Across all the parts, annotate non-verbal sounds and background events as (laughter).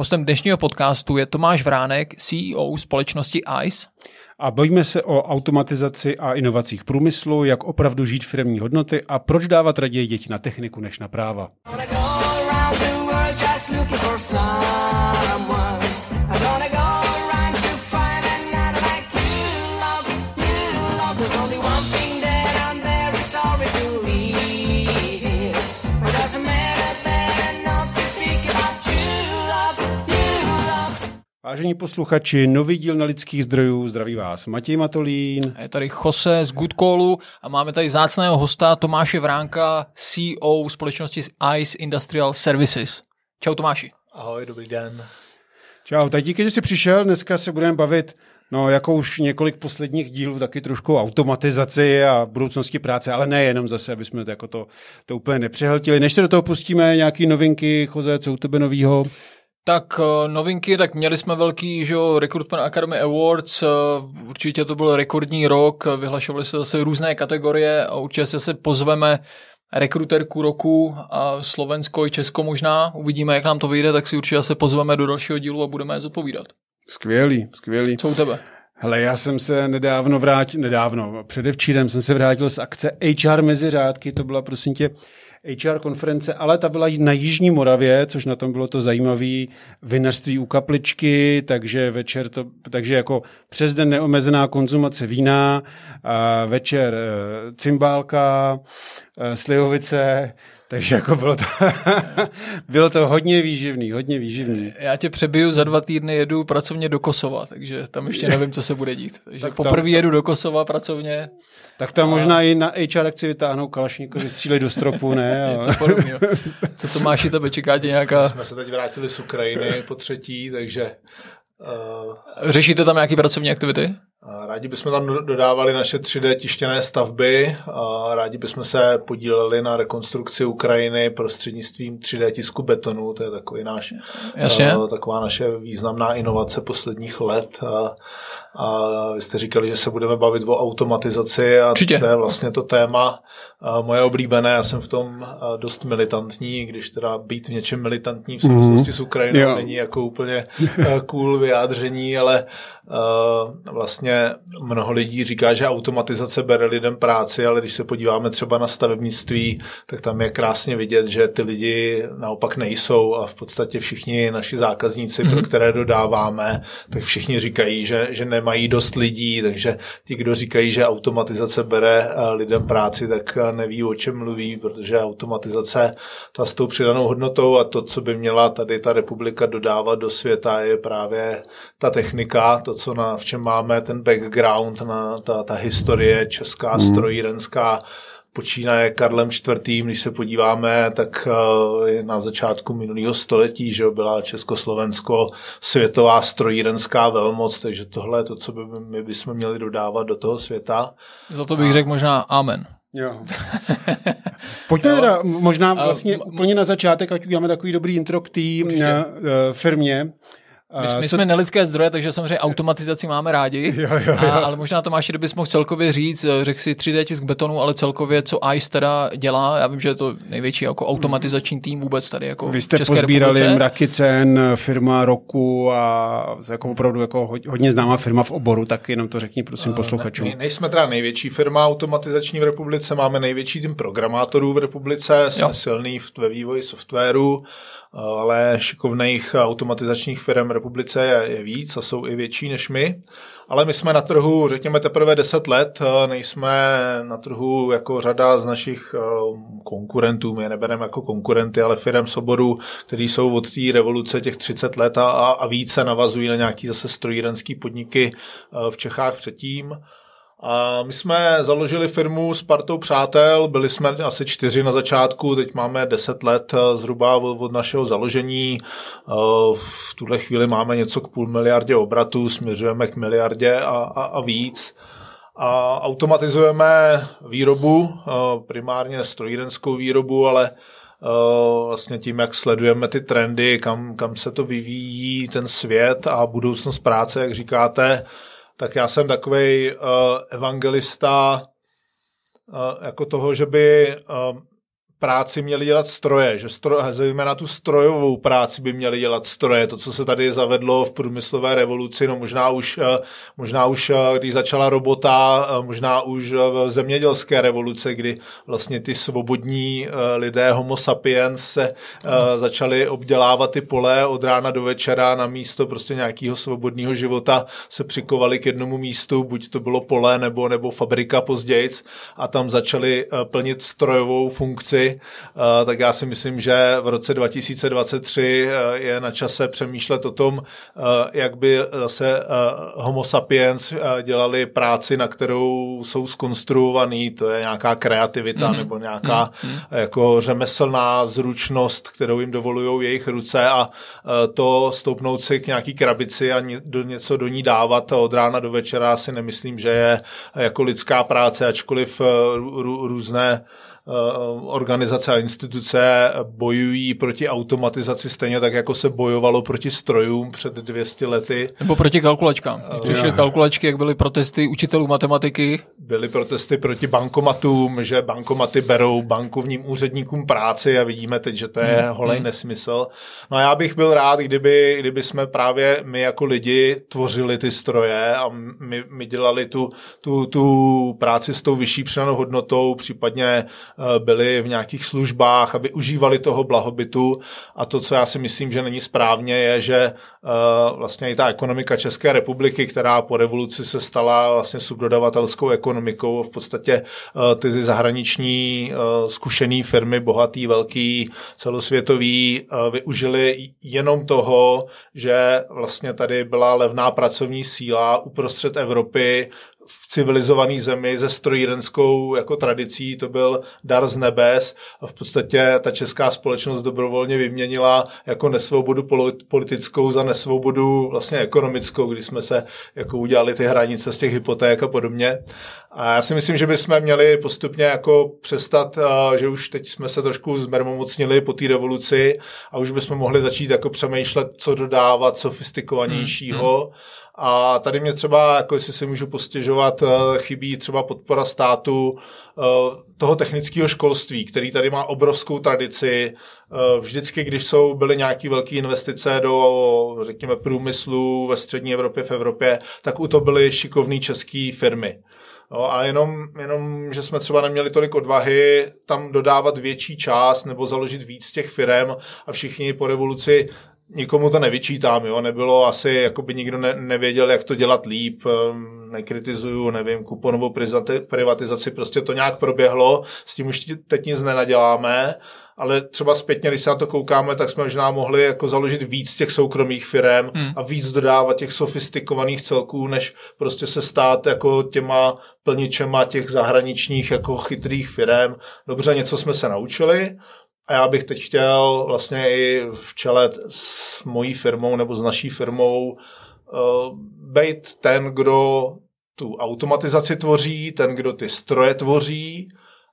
Hostem dnešního podcastu je Tomáš Vránek, CEO společnosti ICE. A bojíme se o automatizaci a inovacích průmyslu, jak opravdu žít firmní hodnoty a proč dávat raději děti na techniku než na práva. Vážení posluchači, nový díl na lidských zdrojů, zdraví vás Matěj Matolín. Je tady Jose z Good Callu a máme tady zácného hosta Tomáše Vránka, CEO společnosti ICE Industrial Services. Čau Tomáši. Ahoj, dobrý den. Čau, tak díky, že jsi přišel. Dneska se budeme bavit No, jako už několik posledních dílů, taky trošku automatizaci a budoucnosti práce, ale nejenom zase, aby jsme to, jako to, to úplně nepřehltili. Než se do toho pustíme, nějaké novinky, Jose, co u tebe novýho? Tak eh, novinky, tak měli jsme velký že jo, Recruitment Academy Awards, eh, určitě to byl rekordní rok, vyhlašovaly se zase různé kategorie a určitě se se pozveme rekruterku roku a Slovensko i Česko možná, uvidíme, jak nám to vyjde, tak si určitě se pozveme do dalšího dílu a budeme je zopovídat. Skvělý, skvělý. Co u tebe? Hele, já jsem se nedávno vrátil, nedávno, předevčírem jsem se vrátil z akce HR mezi řádky, to byla prosím tě HR konference, ale ta byla na Jižní Moravě, což na tom bylo to zajímavé vinařství u kapličky, takže večer to, takže jako přes den neomezená konzumace vína, a večer e, cymbálka, e, slihovice, takže jako bylo to, (laughs) bylo to hodně výživný, hodně výživný. Já tě přebiju, za dva týdny jedu pracovně do Kosova, takže tam ještě nevím, co se bude dít. (laughs) Takže tak poprvé jedu do Kosova pracovně. Tak tam a... možná i na HR akci vytáhnou že střílej do stropu, ne? (laughs) Něco podobného. Co to máš, tebe čeká tě nějaká... Jsme se teď vrátili z Ukrajiny po třetí, takže... Uh... Eh, Řešíte tam nějaké pracovní aktivity? Rádi bychom tam dodávali naše 3D tištěné stavby, rádi bychom se podíleli na rekonstrukci Ukrajiny prostřednictvím 3D tisku betonu, to je takový náš, Jasně. Eh, taková naše významná inovace posledních let. A, a vy jste říkali, že se budeme bavit o automatizaci a Určitě. to je vlastně to téma, moje oblíbené, já jsem v tom dost militantní, když teda být v něčem militantní v mhm. souvislosti mm-hmm. s Ukrajinou jo. není jako úplně (laughs) cool vyjádření, ale vlastně mnoho lidí říká, že automatizace bere lidem práci, ale když se podíváme třeba na stavebnictví, tak tam je krásně vidět, že ty lidi naopak nejsou a v podstatě všichni naši zákazníci, mm-hmm. pro mhm. které dodáváme, tak všichni říkají, že, že nemají dost lidí, takže ti, kdo říkají, že automatizace bere lidem práci, tak neví, o čem mluví, protože automatizace ta s tou přidanou hodnotou a to, co by měla tady ta republika dodávat do světa, je právě ta technika, to, co na, v čem máme ten background, na, ta, ta historie česká, mm. strojírenská, počínaje Karlem IV., když se podíváme, tak eh, na začátku minulého století že byla Československo světová strojírenská velmoc, takže tohle je to, co by my bychom měli dodávat do toho světa. Za to bych A... řekl možná amen. Jo. (laughs) Pojďme teda možná vlastně úplně na začátek, ať uděláme takový dobrý intro k té eh, eh, firmě. My, eh, my co... jsme nelidské zdroje, takže samozřejmě automatizaci máme rádi, jo, (laughs) jo, jo. A, ale možná Tomáš, kdybys mohl celkově říct, eh, řekl si 3D tisk betonu, ale celkově co ICE teda dělá, já vím, že je to největší jako automatizační tým vůbec tady jako Vy jste pozbírali mraky cen, eh, firma roku a jako opravdu jako hodně známá firma v oboru, tak jenom to řekni prosím posluchačům. Ne, nejsme teda největší firma automatizační v republice, máme největší tým programátorů v republice, jsme jo. silný ve vývoji softwaru, ale šikovných automatizačních firm republice je, je víc a jsou i větší než my, ale my jsme na trhu, řekněme, teprve 10 let, eh, nejsme na trhu jako řada z našich eh, konkurentů, my je nebereme jako konkurenty, ale firm Soboru, který jsou od té revoluce těch 30 let a, a více navazují na nějaký zase strojírenský podniky eh, v Čechách předtím. A my jsme založili firmu s partou přátel, byli jsme asi čtyři na začátku, teď máme deset let eh, zhruba od našeho založení. Eh, v tuhle chvíli máme něco k půl miliardě obratů, směřujeme k miliardě a, a, a víc. A automatizujeme výrobu, eh, primárně strojírenskou výrobu, ale vlastně tím, jak sledujeme ty trendy, kam, kam se to vyvíjí, ten svět a budoucnost práce, jak říkáte, tak já jsem takový uh, eh, evangelista uh, jako toho, že by uh, práci měly dělat stroje, že stro, zejména tu strojovou práci by měly dělat stroje, to, co se tady zavedlo v průmyslové revoluci, no možná už, eh, možná už eh, když začala robota, eh, možná už v zemědělské revoluci, kdy vlastně ty svobodní lidé homo sapiens se mm. začali obdělávat ty pole od rána do večera na místo prostě nějakého svobodného života se přikovali k jednomu místu, buď to bylo pole nebo, nebo fabrika pozdějc a tam začali plnit strojovou funkci Eh, tak já si myslím, že v roce 2023 eh, je na čase přemýšlet o tom, eh, jak by zase homo sapiens dělali práci, na kterou jsou skonstruovaný, to je nějaká kreativita mm-hmm. nebo nějaká mm-hmm. jako řemeslná zručnost, kterou jim dovolují jejich ruce a to stoupnout si k nějaký krabici a do něco do ní dávat od rána do večera si nemyslím, že je jako lidská práce, ačkoliv různé Eh, organizace a instituce bojují proti automatizaci stejně tak, jako se bojovalo proti strojům před 200 lety. Nebo proti kalkulačkám. Eh, Když přišly kalkulačky, jak byly protesty učitelů matematiky? Byly protesty proti bankomatům, že bankomaty berou bankovním úředníkům práci a vidíme teď, že to je hmm. holej hmm. nesmysl. No a já bych byl rád, kdyby, kdyby jsme právě my jako lidi tvořili ty stroje a my, my dělali tu, tu, tu práci s tou vyšší přidanou hodnotou, případně Eh, byli v nějakých službách a využívali toho blahobytu. A to, co já si myslím, že není správně, je, že eh, vlastně i ta ekonomika České republiky, která po revoluci se stala vlastně subdodavatelskou ekonomikou, v podstatě eh, ty zahraniční zkušené firmy, bohatý, velký, celosvětový, využili jenom toho, že vlastně tady byla levná pracovní síla uprostřed Evropy, v civilizované zemi se strojírenskou jako tradicí, to byl dar z nebes. A v podstatě ta česká společnost dobrovolně vyměnila jako nesvobodu politickou za nesvobodu vlastně ekonomickou, kdy jsme se jako udělali ty hranice z těch hypoték a podobně. A já si myslím, že bychom měli postupně jako přestat, eh, že už teď jsme se trošku zmermomocnili po té revoluci a už bychom mohli začít jako přemýšlet, co dodávat sofistikovanějšího. Hmm. Hmm a tady mě třeba, jako jestli si můžu postěžovat, eh, chybí třeba podpora státu eh, toho technického školství, který tady má obrovskou tradici. Eh, vždycky, když jsou byly nějaké velké investice do, řekněme, průmyslu ve střední Evropě, v Evropě, tak u to byly šikovné české firmy. No, a jenom, jenom, že jsme třeba neměli tolik odvahy tam dodávat větší část nebo založit víc těch firm a všichni po revoluci nikomu to nevyčítám, jo, nebylo asi, jako by nikdo ne, nevěděl, jak to dělat líp, ehm, nekritizuju, nevím, kuponovou privatizaci, prostě to nějak proběhlo, s tím už teď nic nenaděláme, ale třeba zpětně, když se na to koukáme, tak jsme možná mohli jako založit víc těch soukromých firm hmm. a víc dodávat těch sofistikovaných celků, než prostě se stát jako těma plničema těch zahraničních jako chytrých firm. Dobře, něco jsme se naučili, a já bych teď chtěl vlastně i v čele s mojí firmou nebo s naší firmou uh, být ten, kdo tu automatizaci tvoří, ten, kdo ty stroje tvoří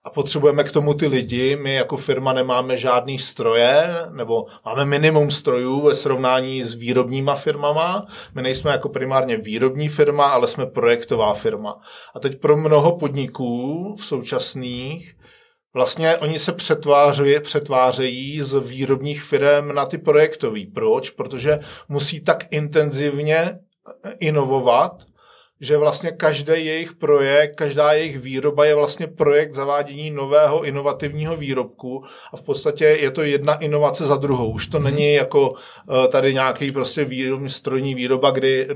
a potřebujeme k tomu ty lidi. My jako firma nemáme žádný stroje, nebo máme minimum strojů ve srovnání s výrobníma firmama. My nejsme jako primárně výrobní firma, ale jsme projektová firma. A teď pro mnoho podniků v současných Vlastně oni se přetvářejí, přetvářejí z výrobních firm na ty projektový. Proč? Protože musí tak intenzivně eh, inovovat, že vlastně každý jejich projekt, každá jejich výroba je vlastně projekt zavádění nového inovativního výrobku a v podstatě je to jedna inovace za druhou. Už to mhm. není jako eh, tady nějaký prostě výrobní strojní výroba, kdy eh,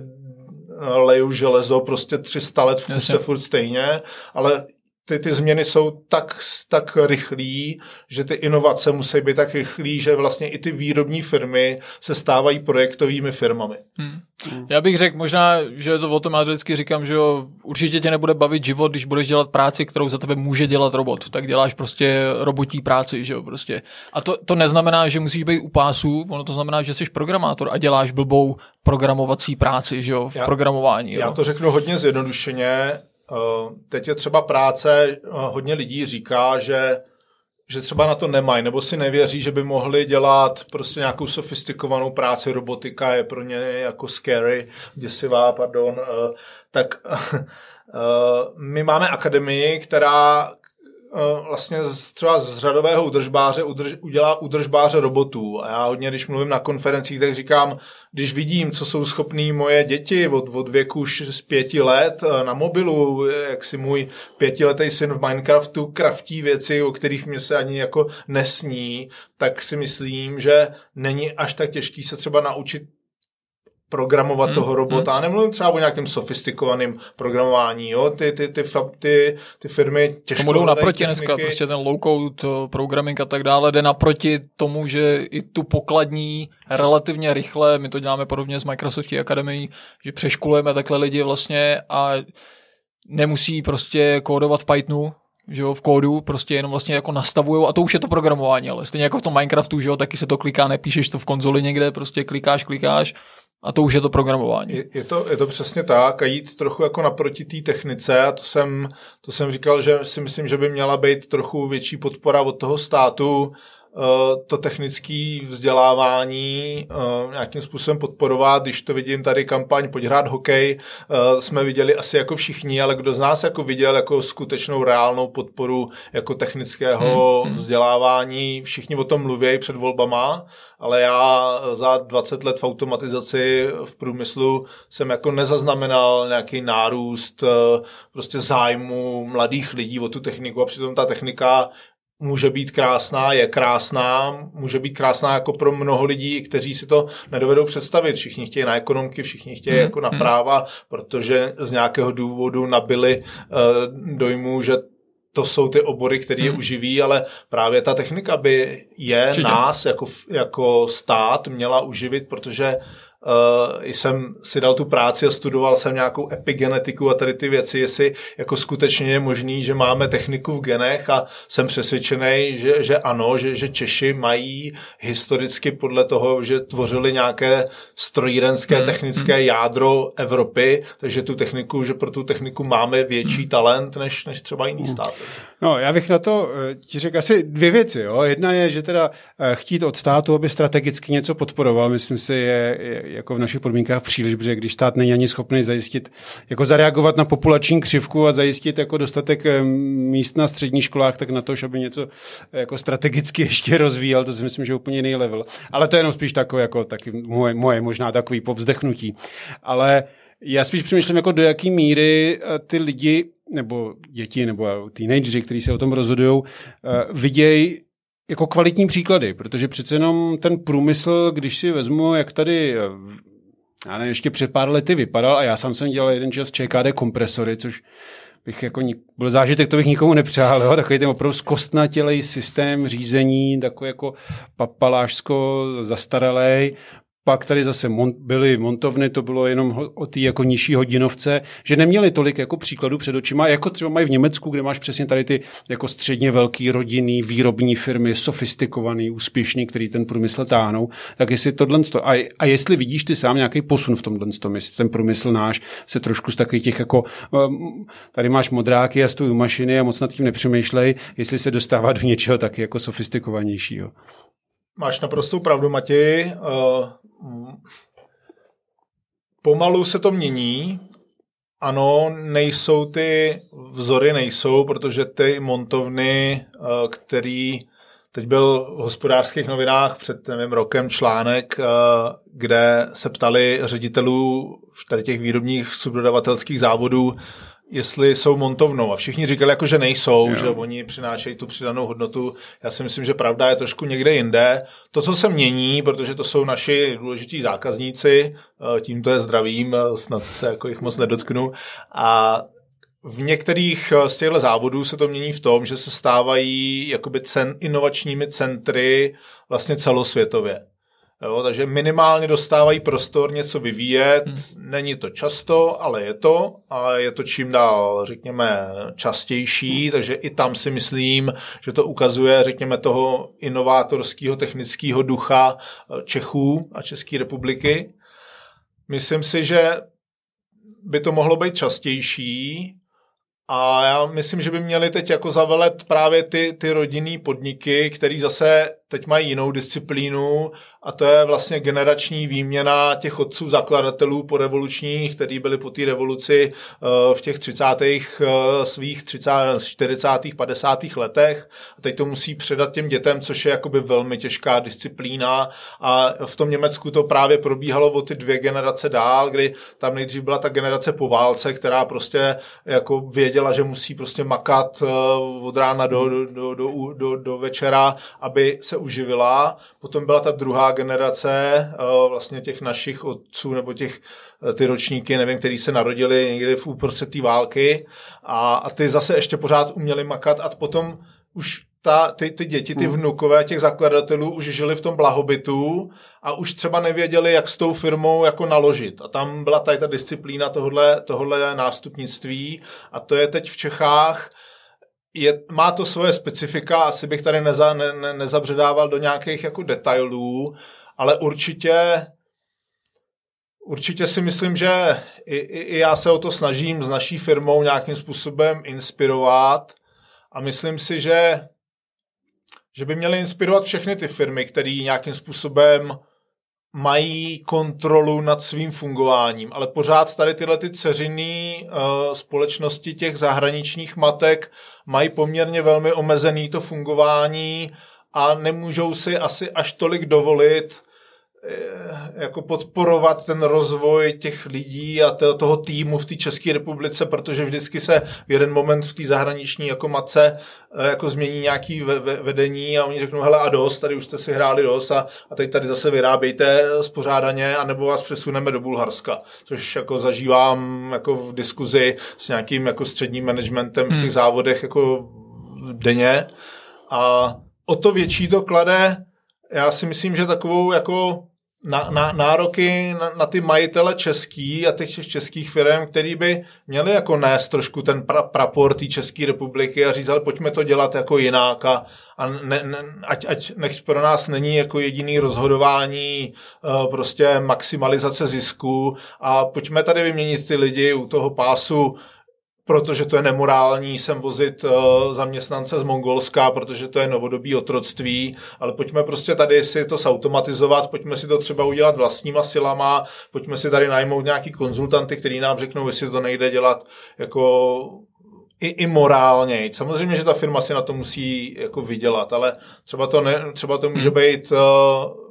leju železo prostě 300 let v kuse furt stejně, ale ty, ty změny jsou tak, tak rychlí, že ty inovace musí být tak rychlí, že vlastně i ty výrobní firmy se stávají projektovými firmami. Hmm. hmm. Já bych řekl možná, že to o tom já vždycky říkám, že jo, určitě tě nebude bavit život, když budeš dělat práci, kterou za tebe může dělat robot. Tak děláš prostě robotní práci, že jo, prostě. A to, to neznamená, že musíš být u pásů, ono to znamená, že jsi programátor a děláš blbou programovací práci, že jo, v já, programování. Jo. Já to řeknu hodně zjednodušeně, Eh, teď je třeba práce, eh, hodně lidí říká, že že třeba na to nemají, nebo si nevěří, že by mohli dělat prostě nějakou sofistikovanou práci, robotika je pro ně jako scary, děsivá, pardon, eh, tak (laughs) my máme akademii, která, Eh, vlastně třeba z řadového udržbáře udrž, udělá udržbáře robotů. A já hodně, když mluvím na konferencích, tak říkám, když vidím, co jsou schopní moje děti od, od věku už z pěti let eh, na mobilu, jak si můj pětiletý syn v Minecraftu kraftí věci, o kterých mě se ani jako nesní, tak si myslím, že není až tak těžký se třeba naučit programovat hmm. toho robota. Hmm. Nemluvím třeba o nějakém sofistikovaném programování. Jo? Ty, ty, ty, ty, ty firmy těžko... Tomu jdou naproti techniky. dneska, prostě ten low-code eh, programming a tak dále jde naproti tomu, že i tu pokladní relativně rychle, my to děláme podobně s Microsoft Academy, že přeškolujeme takhle lidi vlastně a nemusí prostě kódovat v Pythonu, že jo, v kódu, prostě jenom vlastně jako nastavují a to už je to programování, ale stejně jako v tom Minecraftu, že jo, taky se to kliká, nepíšeš to v konzoli někde, prostě klikáš, klikáš, a to už je to programování. Je, je, to, je to přesně tak a jít trochu jako naproti té technice a to jsem, to jsem říkal, že si myslím, že by měla být trochu větší podpora od toho státu, Eh, to technické vzdělávání eh, nějakým způsobem podporovat. Když to vidím tady kampaň Pojď hrát hokej, eh, jsme viděli asi jako všichni, ale kdo z nás jako viděl jako skutečnou reálnou podporu jako technického hmm. hmm. vzdělávání. Všichni o tom mluví před volbama, ale já za 20 let v automatizaci v průmyslu jsem jako nezaznamenal nějaký nárůst prostě zájmu mladých lidí o tu techniku a přitom ta technika může být krásná, je krásná, může být krásná jako pro mnoho lidí, kteří si to nedovedou představit. Všichni chtějí na ekonomky, všichni chtějí mhm, jako na mhm. práva, protože z nějakého důvodu nabili uh, dojmu, že to jsou ty obory, které je mhm. uživí, ale právě ta technika by je Určitě. nás jako, jako stát měla uživit, protože Uh, jsem si dal tu práci a studoval jsem nějakou epigenetiku a tady ty věci, jestli jako skutečně je možný, že máme techniku v genech a jsem přesvědčený, že, že ano, že, že Češi mají historicky podle toho, že tvořili nějaké strojírenské hmm. technické hmm. jádro Evropy, takže tu techniku, že pro tu techniku máme větší hmm. talent než, než třeba jiný hmm. stát. No, já bych na to eh, ti řekl asi dvě věci. Jo. Jedna je, že teda eh, chtít od státu, aby strategicky něco podporoval, myslím si, je, je jako v našich podmínkách příliš, protože když stát není ani schopný zajistit, jako zareagovat na populační křivku a zajistit jako dostatek eh, míst na středních školách, tak na to, aby něco eh, jako strategicky (laughs) ještě rozvíjel, to si myslím, že je úplně jiný level. Ale to je jenom spíš takové, jako taky moje, moje možná takový povzdechnutí. Ale já spíš přemýšlím, jako do jaký míry eh, ty lidi, nebo děti, nebo teenagery, kteří se o tom rozhodují, vidějí jako kvalitní příklady, protože přece jenom ten průmysl, když si vezmu, jak tady eh, já nevím, ještě před pár lety vypadal a já sám jsem dělal jeden čas ČKD kompresory, což bych jako byl zážitek, to bych nikomu nepřál, jo? takový ten opravdu zkostnatělej systém řízení, takový jako papalášsko zastaralej, pak tady zase mont, byly montovny, to bylo jenom o té jako nižší hodinovce, že neměli tolik jako příkladů před očima, jako třeba mají v Německu, kde máš přesně tady ty jako středně velký rodinný výrobní firmy, sofistikovaný, úspěšný, který ten průmysl táhnou. Tak jestli tohle, a, a jestli vidíš ty sám nějaký posun v tomhle, tom, jestli ten průmysl náš se trošku z takových těch jako, um, tady máš modráky a stojí mašiny a moc nad tím nepřemýšlej, jestli se dostává do něčeho taky jako sofistikovanějšího. Máš naprostou pravdu, Mati. Uh, eh, pomalu se to mění. Ano, nejsou ty vzory, nejsou, protože ty montovny, uh, který teď byl v hospodářských novinách před nevím, rokem článek, uh, kde se ptali ředitelů tady těch výrobních subdodavatelských závodů, jestli jsou montovnou. A všichni říkali, jako, že nejsou, jo. že oni přinášejí tu přidanou hodnotu. Já si myslím, že pravda je trošku někde jinde. To, co se mění, protože to jsou naši důležití zákazníci, eh, tímto je zdravím, eh, snad se jako jich moc nedotknu. A v některých eh, z těchto závodů se to mění v tom, že se stávají jakoby cen, inovačními centry vlastně celosvětově. Jo, takže minimálně dostávají prostor něco vyvíjet. Hmm. Není to často, ale je to. A je to čím dál, řekněme, častější. Hmm. Takže i tam si myslím, že to ukazuje, řekněme, toho inovátorského technického ducha eh, Čechů a České republiky. Myslím si, že by to mohlo být častější. A já myslím, že by měli teď jako zavelet právě ty, ty rodinný podniky, který zase teď mají jinou disciplínu a to je vlastně generační výměna těch otců zakladatelů po revolučních, kteří byli po té revoluci eh, v těch 30. Eh, svých 30, 40. 50. letech a teď to musí předat těm dětem, což je jakoby velmi těžká disciplína a v tom Německu to právě probíhalo o ty dvě generace dál, kdy tam nejdřív byla ta generace po válce, která prostě jako věděla, že musí prostě makat eh, od rána do, do, do, do, do večera, aby se uživila. Potom byla ta druhá generace eh, vlastně těch našich otců nebo těch eh, ty ročníky, nevím, který se narodili někdy v úprostřed té války a, a ty zase ještě pořád uměli makat a potom už ta, ty, ty děti, ty hmm. vnukové těch zakladatelů už žili v tom blahobytu a už třeba nevěděli, jak s tou firmou jako naložit. A tam byla tady ta disciplína tohle, tohle nástupnictví a to je teď v Čechách je, má to svoje specifika, asi bych tady neza, ne, ne, nezabředával do nějakých jako detailů, ale určitě určitě si myslím, že i, i, i já se o to snažím s naší firmou nějakým způsobem inspirovat a myslím si, že že by měly inspirovat všechny ty firmy, které nějakým způsobem mají kontrolu nad svým fungováním, ale pořád tady tyhle ty ceřinné uh, eh, společnosti těch zahraničních matek mají poměrně velmi omezený to fungování a nemůžou si asi až tolik dovolit Eh, jako podporovat ten rozvoj těch lidí a toho týmu v té České republice, protože vždycky se v jeden moment v té zahraniční jako mace eh, jako změní nějaký vedení a oni řeknou, hele a dost, tady už jste si hráli dost a, a teď tady zase vyrábějte spořádaně, nebo vás přesuneme do Bulharska, což jako zažívám jako v diskuzi s nějakým jako středním managementem v hmm. těch závodech jako denně a o to větší to klade já si myslím, že takovou jako na, na, nároky na, na ty majitele český a těch českých firm, který by měli jako nést trošku ten pra, prapor té České republiky a říct, ale pojďme to dělat jako jinak a, a ne, ne, ať, ať nech pro nás není jako jediný rozhodování uh, prostě maximalizace zisku a pojďme tady vyměnit ty lidi u toho pásu protože to je nemorální sem vozit eh, zaměstnance z Mongolska, protože to je novodobí otroctví, ale pojďme prostě tady si to sautomatizovat, pojďme si to třeba udělat vlastníma silama, pojďme si tady najmout nějaký konzultanty, který nám řeknou, jestli to nejde dělat jako i, i morálně. Samozřejmě, že ta firma si na to musí jako vydělat, ale třeba to, ne, třeba to může hmm. být uh,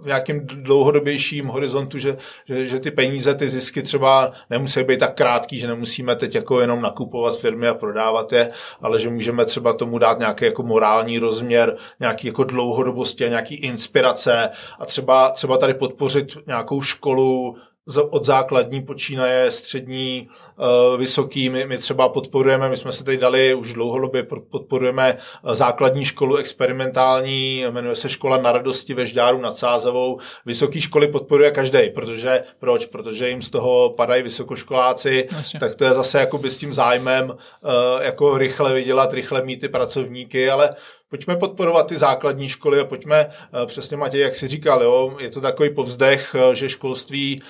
v nějakém dlouhodobějším horizontu, že, že, že ty peníze, ty zisky třeba nemusí být tak krátký, že nemusíme teď jako jenom nakupovat firmy a prodávat je, ale že můžeme třeba tomu dát nějaký jako morální rozměr, nějaký jako dlouhodobosti a nějaký inspirace a třeba, třeba tady podpořit nějakou školu, od základní počínaje střední, eh, vysoký. My, my třeba podporujeme, my jsme se tady dali už dlouhodobě, podporujeme eh, základní školu experimentální, jmenuje se Škola na radosti ve Žďáru nad Sázavou. Vysoké školy podporuje každý, protože proč? Protože jim z toho padají vysokoškoláci, Jasně. tak to je zase jako by s tím zájmem eh, jako rychle vydělat, rychle mít ty pracovníky, ale pojďme podporovat ty základní školy a pojďme, eh, přesně Matěj, jak si říkal, jo, je to takový povzdech, eh, že školství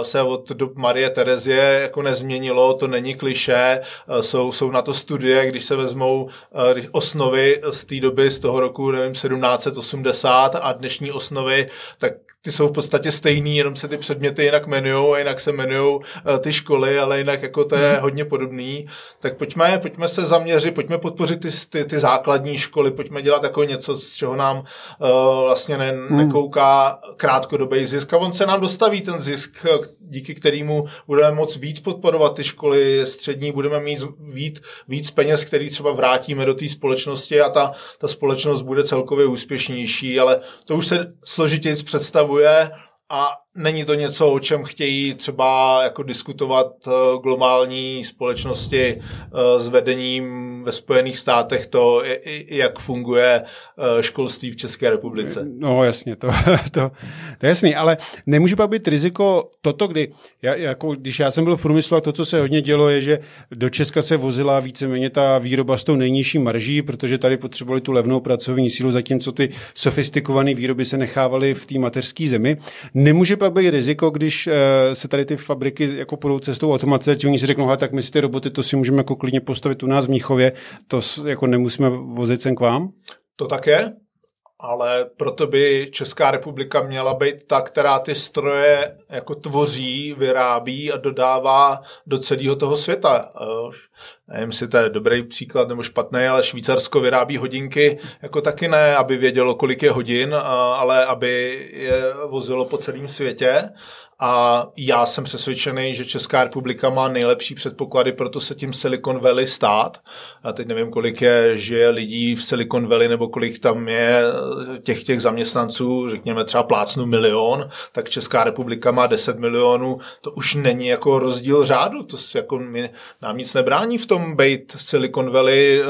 eh, se od dob Marie Terezie jako nezměnilo, to není kliše, jsou, jsou na to studie, když se vezmou osnovy z té doby, z toho roku, nevím, 1780 a dnešní osnovy, tak ty jsou v podstatě stejný, jenom se ty předměty jinak jmenují a jinak se jmenují eh, ty školy, ale jinak jako to je mhm. hodně podobný. Tak pojďme, pojďme se zaměřit, pojďme podpořit ty, ty, ty základní školy, pojďme dělat jako něco, z čeho nám uh, vlastně ne, mhm. nekouká krátkodobý zisk. A on se nám dostaví ten zisk, eh, díky kterému budeme moc víc podporovat ty školy střední, budeme mít víc, víc peněz, který třeba vrátíme do té společnosti a ta, ta společnost bude celkově úspěšnější, ale to už se složitě představuje funguje a není to něco, o čem chtějí třeba jako diskutovat eh, globální společnosti eh, s vedením ve Spojených státech to, jak funguje eh, školství v České republice. No jasně, to, (laughs) to, to je jasný, ale nemůže pak být riziko toto, kdy, já, jako, když já jsem byl v průmyslu a to, co se hodně dělo, je, že do Česka se vozila víceméně ta výroba s tou nejnižší marží, protože tady potřebovali tu levnou pracovní sílu, zatímco ty sofistikované výroby se nechávaly v té mateřské zemi. Nemůže například být riziko, když eh, se tady ty fabriky jako půjdou cestou automace, že oni si řeknou, tak my si ty roboty, to si můžeme jako klidně postavit u nás v Míchově, to jako nemusíme vozit sem k vám? To také, ale proto by Česká republika měla být ta, která ty stroje jako tvoří, vyrábí a dodává do celého toho světa. Eh, nevím, jestli to je dobrý příklad nebo špatný, ale Švýcarsko vyrábí hodinky jako taky ne, aby vědělo, kolik je hodin, ale aby je vozilo po celém světě a já jsem přesvědčený, že Česká republika má nejlepší předpoklady, proto se tím Silicon Valley stát. A teď nevím, kolik je, že lidí v Silicon Valley nebo kolik tam je eh, těch těch zaměstnanců, řekněme třeba plácnu milion, tak Česká republika má 10 milionů. To už není jako rozdíl řádu, to jako mi, nám nic nebrání v tom být Silicon Valley, eh,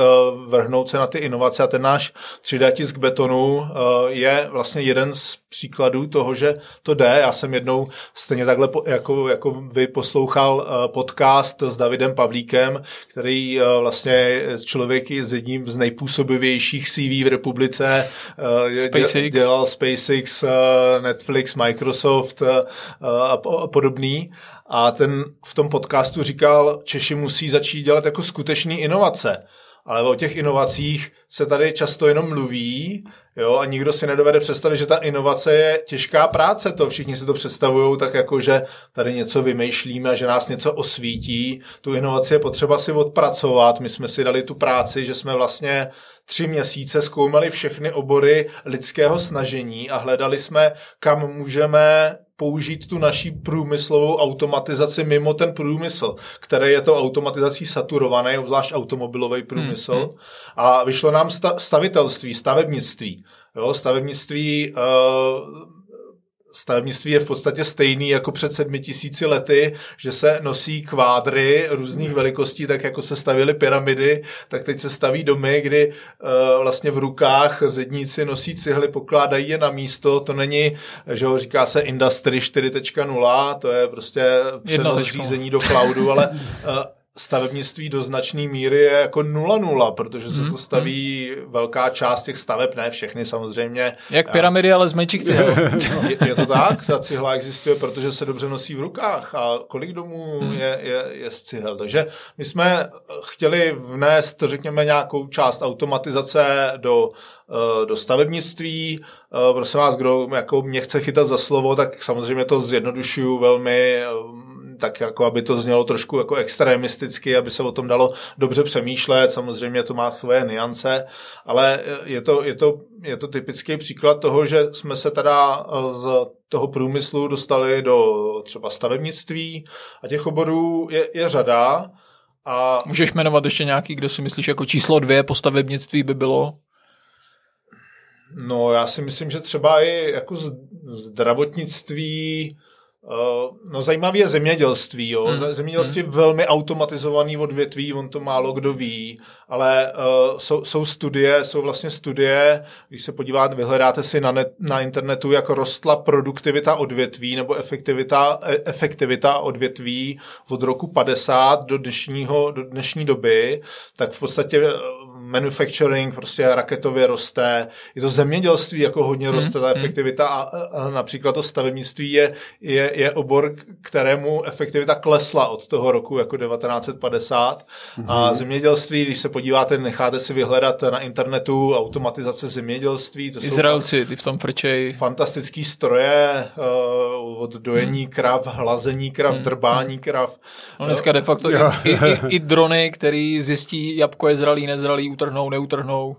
vrhnout se na ty inovace a ten náš 3D tisk betonu eh, je vlastně jeden z příkladů toho, že to jde. Já jsem jednou stejně takhle jako, jako vy poslouchal eh, podcast s Davidem Pavlíkem, který eh, vlastně člověk je s jedním z nejpůsobivějších CV v republice. Eh, SpaceX. Dělal SpaceX, Netflix, Microsoft a podobný. A ten v tom podcastu říkal, Češi musí začít dělat jako skutečný inovace. Ale o těch inovacích se tady často jenom mluví, jo, a nikdo si nedovede představit, že ta inovace je těžká práce, to všichni si to představují tak jako, že tady něco vymýšlíme, že nás něco osvítí, tu inovaci je potřeba si odpracovat, my jsme si dali tu práci, že jsme vlastně tři měsíce zkoumali všechny obory lidského snažení a hledali jsme, kam můžeme použít tu naší průmyslovou automatizaci mimo ten průmysl, který je to automatizací saturovaný, obzvlášť automobilový průmysl. Hmm. A vyšlo nám stavitelství, stavebnictví. Jo, stavebnictví, eh, stavebnictví je v podstatě stejný jako před sedmi tisíci lety, že se nosí kvádry různých velikostí, tak jako se stavily pyramidy, tak teď se staví domy, kdy eh, vlastně v rukách zedníci nosí cihly, pokládají je na místo, to není, že ho říká se Industry 4.0, to je prostě přenos řízení do cloudu, ale (laughs) eh, stavebnictví do značné míry je jako nula nula, protože se mhm, to staví mhm. velká část těch staveb, ne všechny samozřejmě. Jak pyramidy, ale z menších (laughs) je, je to tak, ta cihla existuje, protože se dobře nosí v rukách a kolik domů mhm. je, je, je z cihel. Takže my jsme chtěli vnést, řekněme, nějakou část automatizace do, eh, do stavebnictví. Eh, prosím vás, kdo jako mě chce chytat za slovo, tak samozřejmě to zjednodušuju velmi eh, tak jako aby to znělo trošku jako extremisticky, aby se o tom dalo dobře přemýšlet, samozřejmě to má své niance, ale je to, je to, je to typický příklad toho, že jsme se teda eh, z toho průmyslu dostali do třeba stavebnictví a těch oborů je, je řada, a... Můžeš jmenovat ještě nějaký, kde si myslíš, jako číslo dvě po stavebnictví by bylo? No, já si myslím, že třeba i jako zdravotnictví, Eh, no zajímavé je zemědělství. Jo. Hmm. Zemědělství hmm. je velmi automatizovaný odvětví, on to málo kdo ví, ale uh, jsou, jsou studie, jsou vlastně studie, když se podíváte, vyhledáte si na, net, na internetu, jak rostla produktivita odvětví nebo efektivita, e, efektivita odvětví od roku 50 do, dnešního, do dnešní doby, tak v podstatě eh, manufacturing prostě raketově roste, i to zemědělství jako hodně mhm, roste ta mhm. efektivita a, a například to stavebnictví je, je, je obor, kterému efektivita klesla od toho roku jako 1950 hmm. a mhm. zemědělství, když se podíváte, necháte si vyhledat na internetu automatizace zemědělství. To Izraelci, ty v tom frčej. Fantastický stroje uh, od dojení krav, hlazení krav, drbání krav. No dneska de facto i, i, i, (laughs) i drony, který zjistí jabko je zralý, nezralý, utrhnou, neutrhnou.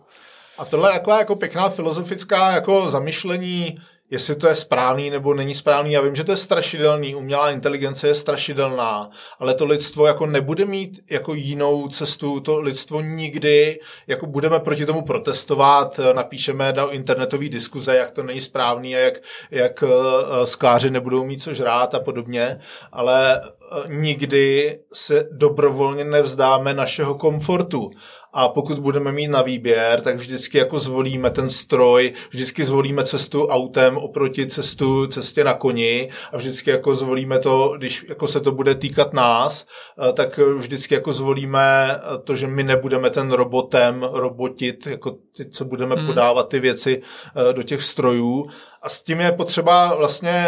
A tohle je jako jako pěkná filozofická jako zamyšlení, jestli to je správný nebo není správný. Já vím, že to je strašidelný, umělá inteligence je strašidelná, ale to lidstvo jako nebude mít jako jinou cestu, to lidstvo nikdy, jako budeme proti tomu protestovat, napíšeme do internetové diskuze, jak to není správný a jak, jak eh, skláři nebudou mít co žrát a podobně, ale eh, nikdy se dobrovolně nevzdáme našeho komfortu a pokud budeme mít na výběr, tak vždycky jako zvolíme ten stroj, vždycky zvolíme cestu autem oproti cestu cestě na koni a vždycky jako zvolíme to, když jako se to bude týkat nás, eh, tak vždycky jako zvolíme eh, to, že my nebudeme ten robotem robotit, jako ty, co budeme hmm. podávat ty věci eh, do těch strojů a s tím je potřeba vlastně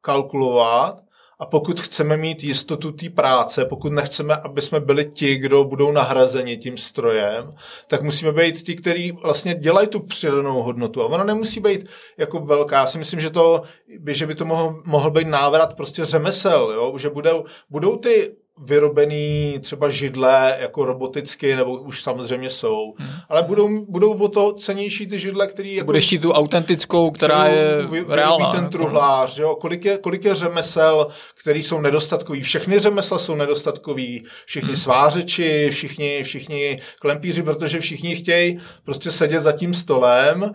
kalkulovat, a pokud chceme mít jistotu té práce, pokud nechceme, aby jsme byli ti, kdo budou nahrazeni tím strojem, tak musíme být ti, kteří vlastně dělají tu přidanou hodnotu. A ona nemusí být jako velká. Já si myslím, že, to, že by to mohl, mohl být návrat prostě řemesel, jo? že budou, budou ty vyrobený třeba židle jako roboticky, nebo už samozřejmě jsou, hmm. ale budou, budou o to cenější ty židle, které... Jako, Budeš ti tu autentickou, která je vy, reálná. ten jako. truhlář, jo? Kolik, je, kolik je řemesel, který jsou nedostatkový. Všechny řemesla jsou nedostatkový, všichni hmm. svářeči, všichni, všichni klempíři, protože všichni chtějí prostě sedět za tím stolem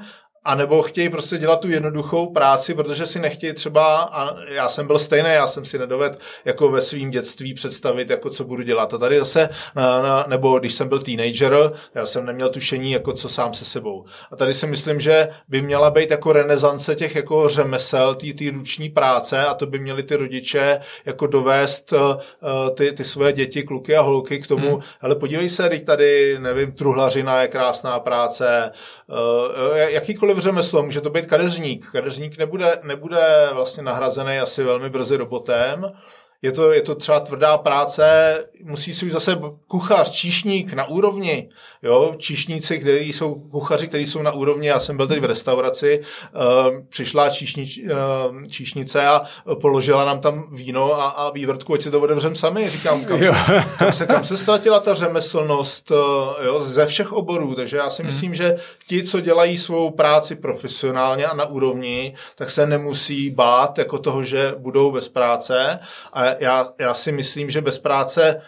a nebo chtějí prostě dělat tu jednoduchou práci, protože si nechtějí třeba, a já jsem byl stejný, já jsem si nedoved jako ve svém dětství představit, jako co budu dělat. A tady zase, na, na, nebo když jsem byl teenager, já jsem neměl tušení, jako co sám se sebou. A tady si myslím, že by měla být jako renesance těch jako řemesel, té ruční práce a to by měli ty rodiče jako dovést uh, ty, ty své děti, kluky a holky k tomu, hmm. ale podívej se, teď tady, nevím, truhlařina je krásná práce, Eh, eh, jakýkoliv řemeslo, může to být kadeřník. Kadeřník nebude, nebude vlastně nahrazený asi velmi brzy robotem, je to, je to třeba tvrdá práce, musí si už zase kuchař, číšník na úrovni, jo, číšníci, kteří jsou kuchaři, kteří jsou na úrovni, já jsem byl teď v restauraci, ehm, přišla číšni, ehm, číšnice a položila nám tam víno a, a vývrtku, ať si to odevřem sami, říkám, kam se, kam, se, kam se ztratila ta řemeslnost, eh, jo, ze všech oborů, takže já si hmm. myslím, že ti, co dělají svou práci profesionálně a na úrovni, tak se nemusí bát jako toho, že budou bez práce a já, já si myslím, že bez práce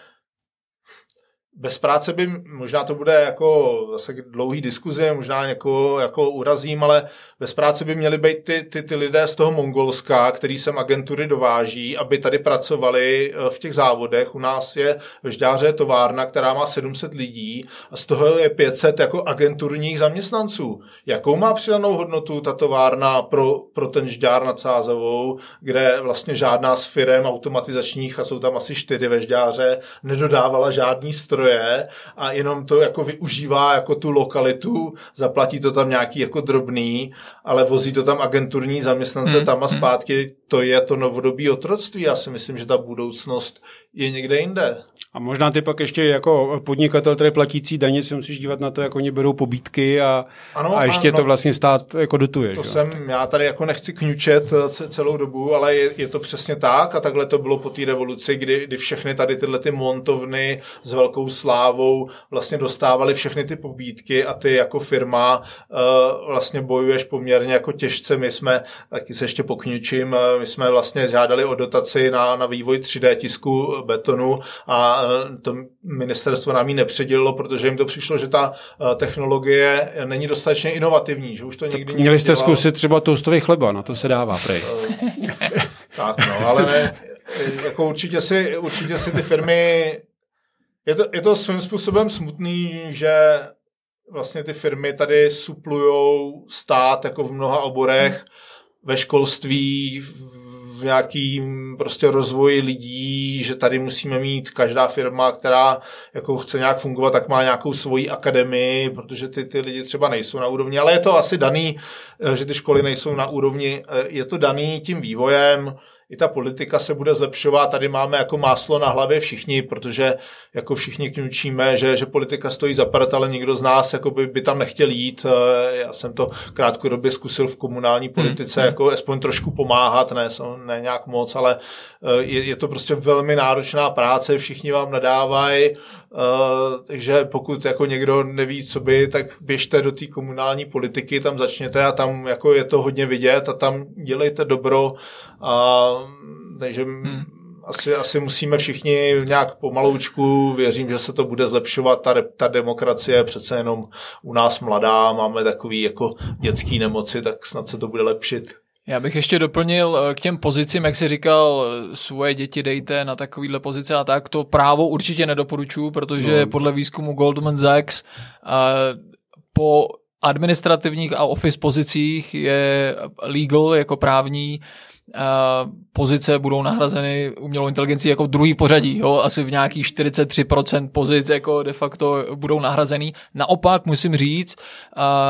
bez práce by, možná to bude jako zase dlouhý diskuze, možná někoho jako urazím, ale bez práce by měly být ty, ty, ty lidé z toho Mongolska, který sem agentury dováží, aby tady pracovali eh, v těch závodech. U nás je v Žďáře továrna, která má 700 lidí a z toho je 500 jako agenturních zaměstnanců. Jakou má přidanou hodnotu ta továrna pro, pro ten Žďár nad Sázavou, kde vlastně žádná z firem automatizačních, a jsou tam asi čtyři ve Žďáře, nedodávala žádný stroj je a jenom to jako využívá jako tu lokalitu, zaplatí to tam nějaký jako drobný, ale vozí to tam agenturní zaměstnance hmm. tam a mm. zpátky, to je to novodobí otroctví. Já si myslím, že ta budoucnost je někde jinde. A možná ty pak ještě jako podnikatel, který platící daně, si musíš dívat na to, jak oni berou pobítky a, ano, a ještě ano, to vlastně stát jako dotuje. To že? jsem, já tady jako nechci kňučet eh, celou dobu, ale je, je to přesně tak a takhle to bylo po té revoluci, kdy, kdy všechny tady tyhle ty montovny s velkou slávou vlastně dostávaly všechny ty pobítky a ty jako firma uh, vlastně bojuješ poměrně jako těžce. My jsme, taky se ještě pokňučím, eh, my jsme vlastně žádali o dotaci na, na vývoj 3D tisku betonu a eh, to ministerstvo nám ji nepředělilo, protože jim to přišlo, že ta eh, technologie není dostatečně inovativní, že už to nikdy. tak Měli jste dělal. zkusit třeba toustový chleba, na to se dává, prej. Eh, tak no, ale ne, jako určitě si, určitě si ty firmy je to, je to svým způsobem smutný, že vlastně ty firmy tady suplujou stát jako v mnoha oborech, ve školství, v v nějakým prostě rozvoji lidí, že tady musíme mít každá firma, která jako chce nějak fungovat, tak má nějakou svoji akademii, protože ty, ty lidi třeba nejsou na úrovni, ale je to asi daný, eh, že ty školy nejsou na úrovni, eh, je to daný tím vývojem, i ta politika se bude zlepšovat. Tady máme jako máslo na hlavě všichni, protože jako všichni kňučíme, že, že politika stojí za prd, ale nikdo z nás jako by, by tam nechtěl jít. Eh, já jsem to krátkodobě zkusil v komunální hmm. politice, hmm. jako aspoň trošku pomáhat, ne, ne nějak moc, ale eh, je, je to prostě velmi náročná práce, všichni vám nadávají, eh, takže pokud jako někdo neví, co by, tak běžte do té komunální politiky, tam začněte a tam jako je to hodně vidět a tam dělejte dobro a takže hmm. asi, asi musíme všichni nějak pomaloučku, věřím, že se to bude zlepšovat, ta, ta demokracie je přece jenom u nás mladá, máme takový jako dětský nemoci, tak snad se to bude lepšit. Já bych ještě doplnil eh, k těm pozicím, jak jsi říkal, eh, svoje děti dejte na takovýhle pozice a tak. To právo určitě nedoporučuju, protože no. podle výzkumu Goldman Sachs eh, po administrativních a office pozicích je legal jako právní pozice budou nahrazeny umělou inteligencí jako druhý pořadí, jo, asi v nějakých 43% pozic jako de facto budou nahrazený. Naopak musím říct,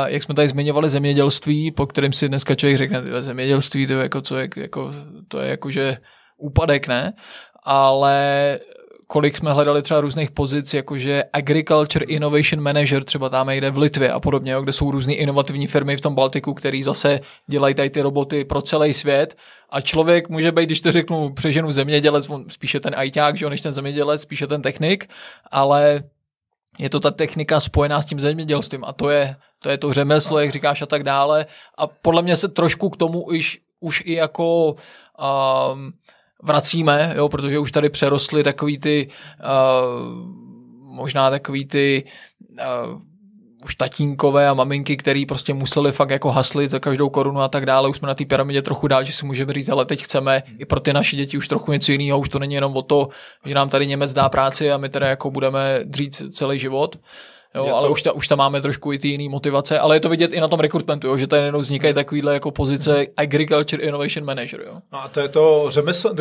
jak jsme tady zmiňovali zemědělství, po kterém si dneska člověk řekne, tyhle zemědělství, to je jako, co je, jako, to je jako, že úpadek, ne? Ale kolik jsme hledali třeba různých pozic, jakože Agriculture Innovation Manager, třeba tam jde v Litvě a podobně, jo, kde jsou různé inovativní firmy v tom Baltiku, které zase dělají tady ty roboty pro celý svět. A člověk může být, když to řeknu, přeženu zemědělec, on spíše ten ajťák, že on než ten zemědělec, spíše ten technik, ale je to ta technika spojená s tím zemědělstvím a to je to, je to řemeslo, jak říkáš a tak dále. A podle mě se trošku k tomu už, už i jako um, vracíme, jo, protože už tady přerostly takový ty uh, možná takový ty uh, už tatínkové a maminky, který prostě museli fakt jako haslit za každou korunu a tak dále, už jsme na té pyramidě trochu dál, že si můžeme říct, ale teď chceme i pro ty naše děti už trochu něco jiného, už to není jenom o to, že nám tady Němec dá práci a my tady jako budeme dřít celý život. Uh, Jo, ale to... už, ta, už tam máme trošku i ty jiné motivace, ale je to vidět i na tom rekrutmentu, jo, že tady jenom vznikají takovýhle jako pozice mhm. Agriculture Innovation Manager. Jo. No a to je to řemesl,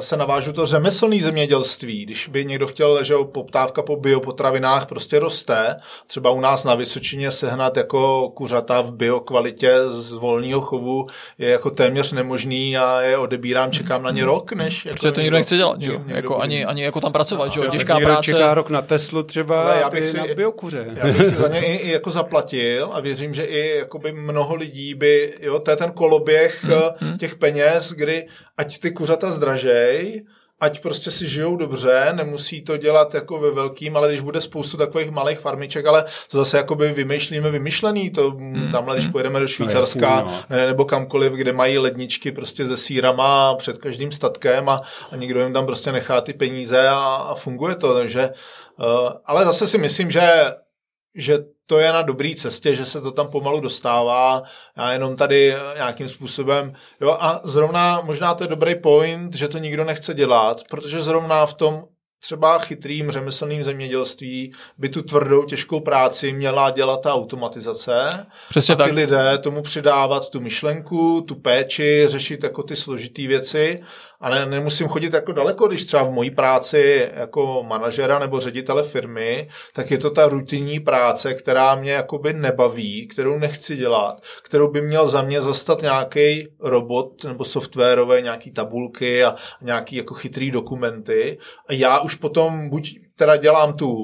se navážu to řemeslný zemědělství, když by někdo chtěl, že poptávka po biopotravinách prostě roste, třeba u nás na Vysočině sehnat jako kuřata v biokvalitě z volného chovu je jako téměř nemožný a je odebírám, čekám na ně mhm. rok, než... Jako Protože to nikdo nechce dělat, jo, někdo jako ani, ani jako tam pracovat, no, že jo, těžká práce. Čeká rok na Teslu třeba, ale já bych si, kuře. Já bych si za ně i, i jako zaplatil a věřím, že i jakoby mnoho lidí by, jo, to je ten koloběh mm-hmm. těch peněz, kdy ať ty kuřata zdražej, ať prostě si žijou dobře, nemusí to dělat jako ve velkým, ale když bude spoustu takových malých farmiček, ale to zase jakoby vymýšlíme vymyšlený, to hmm. tamhle, když mhm. pojedeme do Švýcarska no, nebo kamkoliv, kde mají ledničky prostě se sírama před každým statkem a, a někdo jim tam prostě nechá ty peníze a, a funguje to, takže Eh, ale zase si myslím, že, že to je na dobré cestě, že se to tam pomalu dostává a jenom tady eh, nějakým způsobem. Jo, a zrovna možná to je dobrý point, že to nikdo nechce dělat, protože zrovna v tom třeba chytrým řemeslným zemědělství by tu tvrdou, těžkou práci měla dělat ta automatizace. Přesně a ty tak. lidé tomu přidávat tu myšlenku, tu péči, řešit jako ty složitý věci ale nemusím chodit jako daleko, když třeba v mojí práci jako manažera nebo ředitele firmy, tak je to ta rutinní práce, která mě jakoby nebaví, kterou nechci dělat, kterou by měl za mě zastat nějaký robot nebo softwarové nějaký tabulky a nějaký jako chytrý dokumenty. A já už potom buď teda dělám tu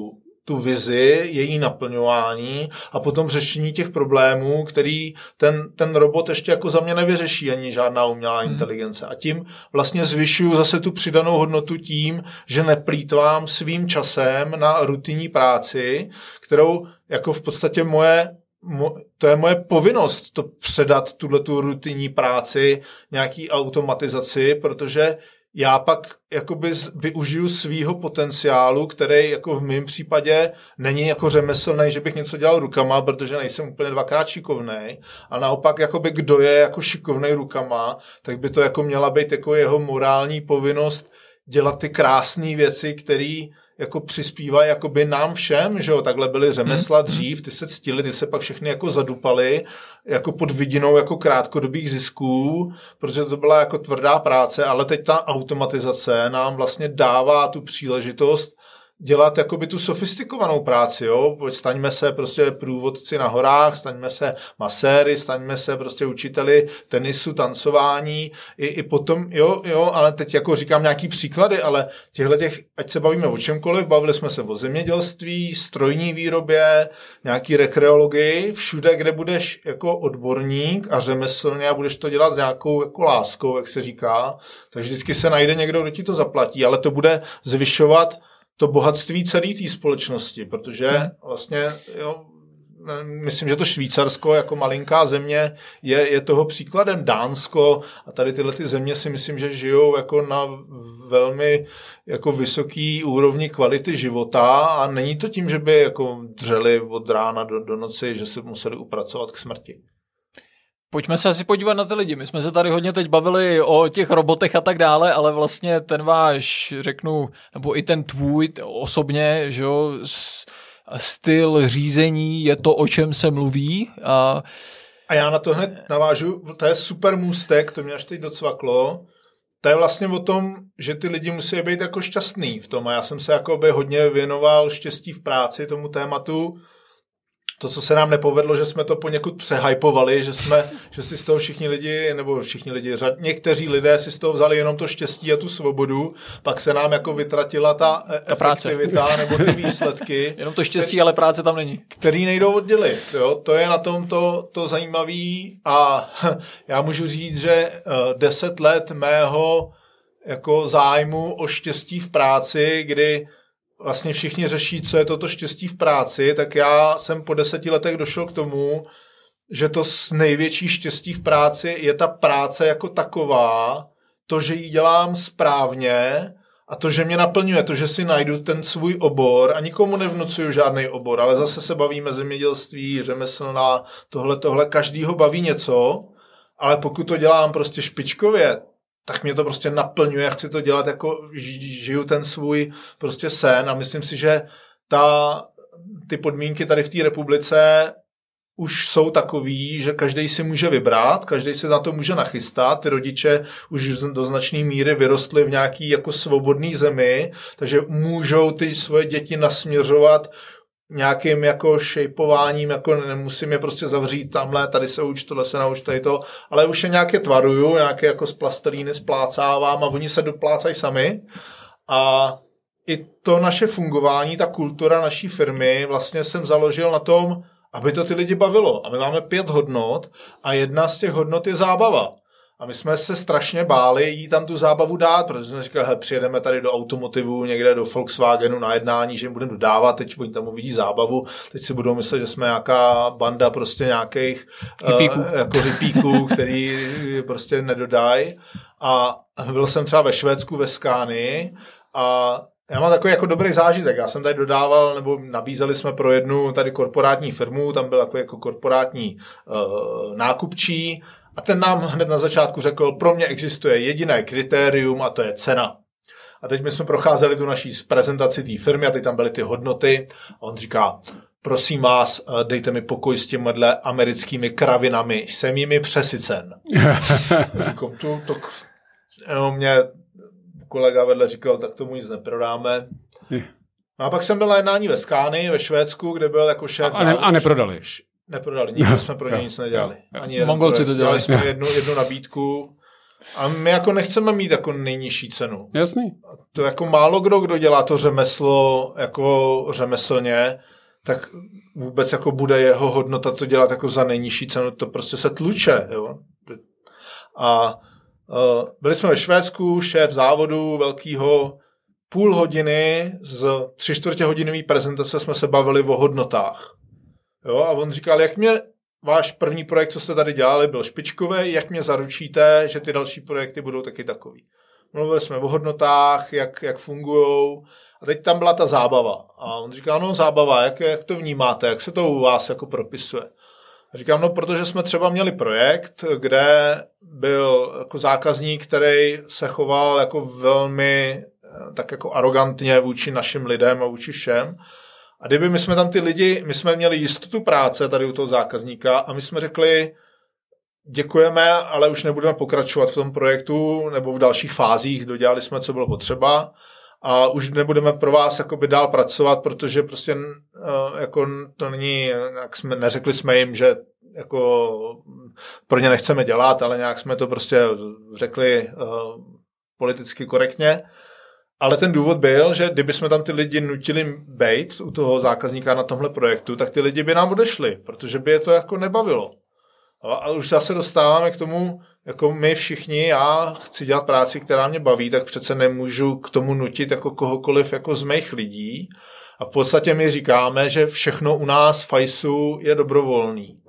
tu vizi, její naplňování a potom řešení těch problémů, který ten, ten robot ještě jako za mě nevyřeší ani žádná umělá hmm. inteligence. A tím vlastně zvyšuju zase tu přidanou hodnotu tím, že neplýtvám svým časem na rutinní práci, kterou jako v podstatě moje Mo, to je moje povinnost to předat tuhle tu rutinní práci nějaký automatizaci, protože já pak jakoby využiju svýho potenciálu, který jako v mém případě není jako řemeslný, že bych něco dělal rukama, protože nejsem úplně dvakrát šikovný. A naopak, jakoby kdo je jako šikovný rukama, tak by to jako měla být jako jeho morální povinnost dělat ty krásné věci, které jako přispívají jakoby nám všem, že jo, takhle byly řemesla hmm. dřív, ty se ctily, ty se pak všechny jako zadupaly, jako pod vidinou jako krátkodobých zisků, protože to byla jako tvrdá práce, ale teď ta automatizace nám vlastně dává tu příležitost dělat jakoby tu sofistikovanou práci, jo? Staňme se prostě průvodci na horách, staňme se maséry, staňme se prostě učiteli tenisu, tancování, i, i potom, jo, jo, ale teď jako říkám nějaký příklady, ale těchto těch, ať se bavíme o čemkoliv, bavili jsme se o zemědělství, strojní výrobě, nějaký rekreologii, všude, kde budeš jako odborník a řemeslně a budeš to dělat s nějakou jako láskou, jak se říká, takže vždycky se najde někdo, kdo ti to zaplatí, ale to bude zvyšovat to bohatství celé té společnosti, protože hmm. vlastně, jo, myslím, že to Švýcarsko jako malinká země je, je toho příkladem. Dánsko a tady tyhle ty země si myslím, že žijou jako na velmi jako vysoký úrovni kvality života a není to tím, že by jako dřeli od rána do, do noci, že se museli upracovat k smrti. Pojďme se asi podívat na ty lidi. My jsme se tady hodně teď bavili o těch robotech a tak dále, ale vlastně ten váš, řeknu, nebo i ten tvůj osobně, že jo, styl řízení je to, o čem se mluví. A, a já na to hned navážu. To je super můstek, to mě až teď docvaklo. To je vlastně o tom, že ty lidi musí být jako šťastný v tom. A já jsem se jako by hodně věnoval štěstí v práci tomu tématu to, co se nám nepovedlo, že jsme to poněkud přehypovali, že jsme, že si z toho všichni lidi, nebo všichni lidi, řad, někteří lidé si z toho vzali jenom to štěstí a tu svobodu, pak se nám jako vytratila ta, e, ta efektivita práce. nebo ty výsledky. (laughs) jenom to štěstí, který, ale práce tam není. Který nejdou oddělit, jo? to je na tom to, to zajímavé a (laughs) já můžu říct, že e, deset let mého jako zájmu o štěstí v práci, kdy vlastně všichni řeší, co je toto štěstí v práci, tak já jsem po deseti letech došel k tomu, že to s největší štěstí v práci je ta práce jako taková, to, že ji dělám správně a to, že mě naplňuje, to, že si najdu ten svůj obor a nikomu nevnucuju žádný obor, ale zase se bavíme zemědělství, řemeslná, tohle, tohle, každýho baví něco, ale pokud to dělám prostě špičkově, tak mě to prostě naplňuje, chci to dělat, jako žiju ten svůj prostě sen a myslím si, že ta, ty podmínky tady v té republice už jsou takový, že každý si může vybrat, každý se na to může nachystat. Ty rodiče už do značné míry vyrostly v nějaký jako svobodný zemi, takže můžou ty svoje děti nasměřovat nějakým jako šejpováním, jako nemusím je prostě zavřít tamhle, tady se uč, tohle se nauč, tady to, ale už je nějaké tvaruju, nějaké jako z plastelíny splácávám a oni se doplácají sami a i to naše fungování, ta kultura naší firmy vlastně jsem založil na tom, aby to ty lidi bavilo. A my máme pět hodnot a jedna z těch hodnot je zábava. A my jsme se strašně báli jí tam tu zábavu dát, protože jsme říkali, že přijedeme tady do automotivu, někde do Volkswagenu na jednání, že jim budeme dodávat, teď oni tam uvidí zábavu, teď si budou myslet, že jsme nějaká banda prostě nějakých hypíků. Eh, uh, jako hypíků, (laughs) který prostě nedodají. A byl jsem třeba ve Švédsku ve Skány a já mám takový jako dobrý zážitek. Já jsem tady dodával, nebo nabízeli jsme pro jednu tady korporátní firmu, tam byl jako, jako korporátní uh, nákupčí, a ten nám hned na začátku řekl, pro mě existuje jediné kritérium a to je cena. A teď my jsme procházeli tu naší prezentaci té firmy a teď tam byly ty hodnoty. A on říká, prosím vás, dejte mi pokoj s těmihle americkými kravinami, jsem jimi přesycen. (laughs) říkám, tu, to, no, mě kolega vedle říkal, tak tomu nic neprodáme. No a pak jsem byl na jednání ve Skány, ve Švédsku, kde byl jako šéf... A, ne, a neprodali. Neprodali, nikdy (laughs) jsme pro ně nic nedělali. Ani Mongolci to dělali. Dělali jsme jednu, jednu nabídku, a my jako nechceme mít jako nejnižší cenu. Jasný. To jako málo kdo, kdo dělá to řemeslo jako řemeslně, tak vůbec jako bude jeho hodnota to dělat jako za nejnižší cenu, to prostě se tluče, jo. A uh, byli jsme ve Švédsku, šéf závodu velkýho, půl hodiny z tři čtvrtě hodinový prezentace jsme se bavili o hodnotách. Jo, a on říkal, jak mě váš první projekt, co jste tady dělali, byl špičkový, jak mě zaručíte, že ty další projekty budou taky takový. Mluvili jsme o hodnotách, jak, jak fungují. A teď tam byla ta zábava. A on říkal, no zábava, jak, jak to vnímáte, jak se to u vás jako propisuje. A říkám, no protože jsme třeba měli projekt, kde byl jako zákazník, který se choval jako velmi eh, tak jako arrogantně vůči našim lidem a vůči všem. A kdyby my jsme tam ty lidi, my jsme měli jistotu práce tady u toho zákazníka a my jsme řekli, děkujeme, ale už nebudeme pokračovat v tom projektu nebo v dalších fázích, dodělali jsme, co bylo potřeba a už nebudeme pro vás jakoby dál pracovat, protože prostě eh, jako to není, jak jsme, neřekli jsme jim, že jako pro ně nechceme dělat, ale nějak jsme to prostě řekli uh, politicky korektně. Ale ten důvod byl, že kdyby jsme tam ty lidi nutili být u toho zákazníka na tomhle projektu, tak ty lidi by nám odešli, protože by je to jako nebavilo. A už zase dostáváme k tomu, jako my všichni, já chci dělat práci, která mě baví, tak přece nemůžu k tomu nutit jako kohokoliv jako z mých lidí. A v podstatě my říkáme, že všechno u nás v FISu je dobrovolný.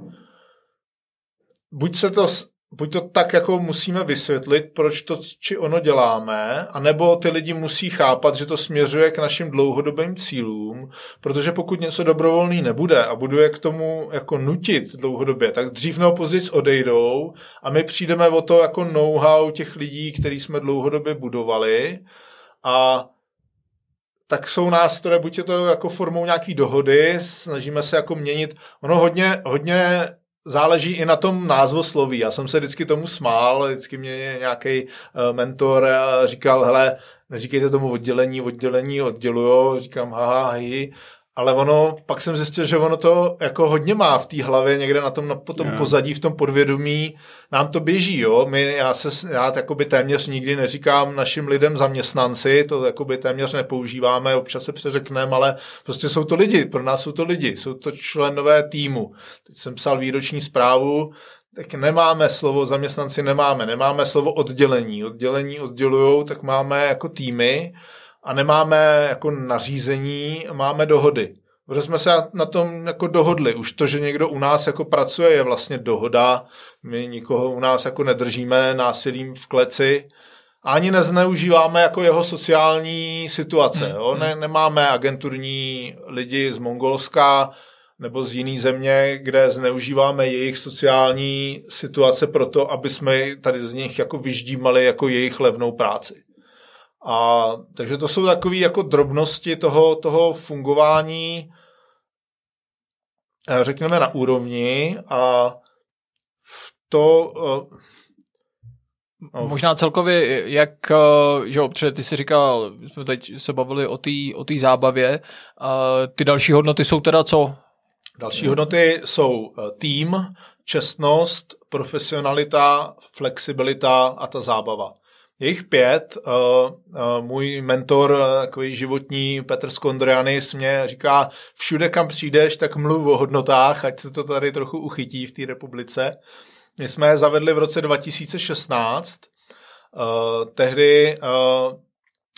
Buď se to buď to tak jako musíme vysvětlit, proč to či ono děláme, anebo ty lidi musí chápat, že to směřuje k našim dlouhodobým cílům, protože pokud něco dobrovolný nebude a budu je k tomu jako nutit dlouhodobě, tak dřív nebo pozic odejdou a my přijdeme o to jako know-how těch lidí, který jsme dlouhodobě budovali a tak jsou nástroje, buď je to jako formou nějaký dohody, snažíme se jako měnit, ono hodně, hodně záleží i na tom názvosloví. Já jsem se vždycky tomu smál, vždycky mě nějaký eh, mentor eh, říkal, hele, neříkejte tomu oddělení, oddělení oddělujo, říkám, haha, hi, ale ono, pak jsem zjistil, že ono to jako hodně má v té hlavě, někde na tom, na tom yeah. pozadí, v tom podvědomí, nám to běží, jo. My, já se, já jakoby téměř nikdy neříkám našim lidem zaměstnanci, to jakoby téměř nepoužíváme, občas se přeřekneme, ale prostě jsou to lidi, pro nás jsou to lidi, jsou to členové týmu. Teď jsem psal výroční zprávu, tak nemáme slovo zaměstnanci, nemáme, nemáme slovo oddělení. Oddělení oddělujou, tak máme jako týmy, a nemáme jako nařízení, máme dohody. Protože jsme se na tom jako dohodli. Už to, že někdo u nás jako pracuje, je vlastně dohoda. My nikoho u nás jako nedržíme násilím v kleci. A ani nezneužíváme jako jeho sociální situace. Mm, jo? Mm. Ne, nemáme agenturní lidi z Mongolska nebo z jiný země, kde zneužíváme jejich sociální situace proto, aby jsme tady z nich jako vyždímali jako jejich levnou práci. A takže to jsou takové jako drobnosti toho, toho fungování, eh, řekněme, na úrovni a v to... Uh, Možná celkově, jak, eh, že opřed, ty si říkal, jsme teď se bavili o té o tý zábavě, uh, ty další hodnoty jsou teda co? Další hodnoty jsou tým, čestnost, profesionalita, flexibilita a ta zábava. Je jich pět. Eh, eh, můj mentor, eh, takový životní Petr Skondrianis, mě říká, všude kam přijdeš, tak mluv o hodnotách, ať se to tady trochu uchytí v té republice. My jsme je zavedli v roce 2016. Tehdy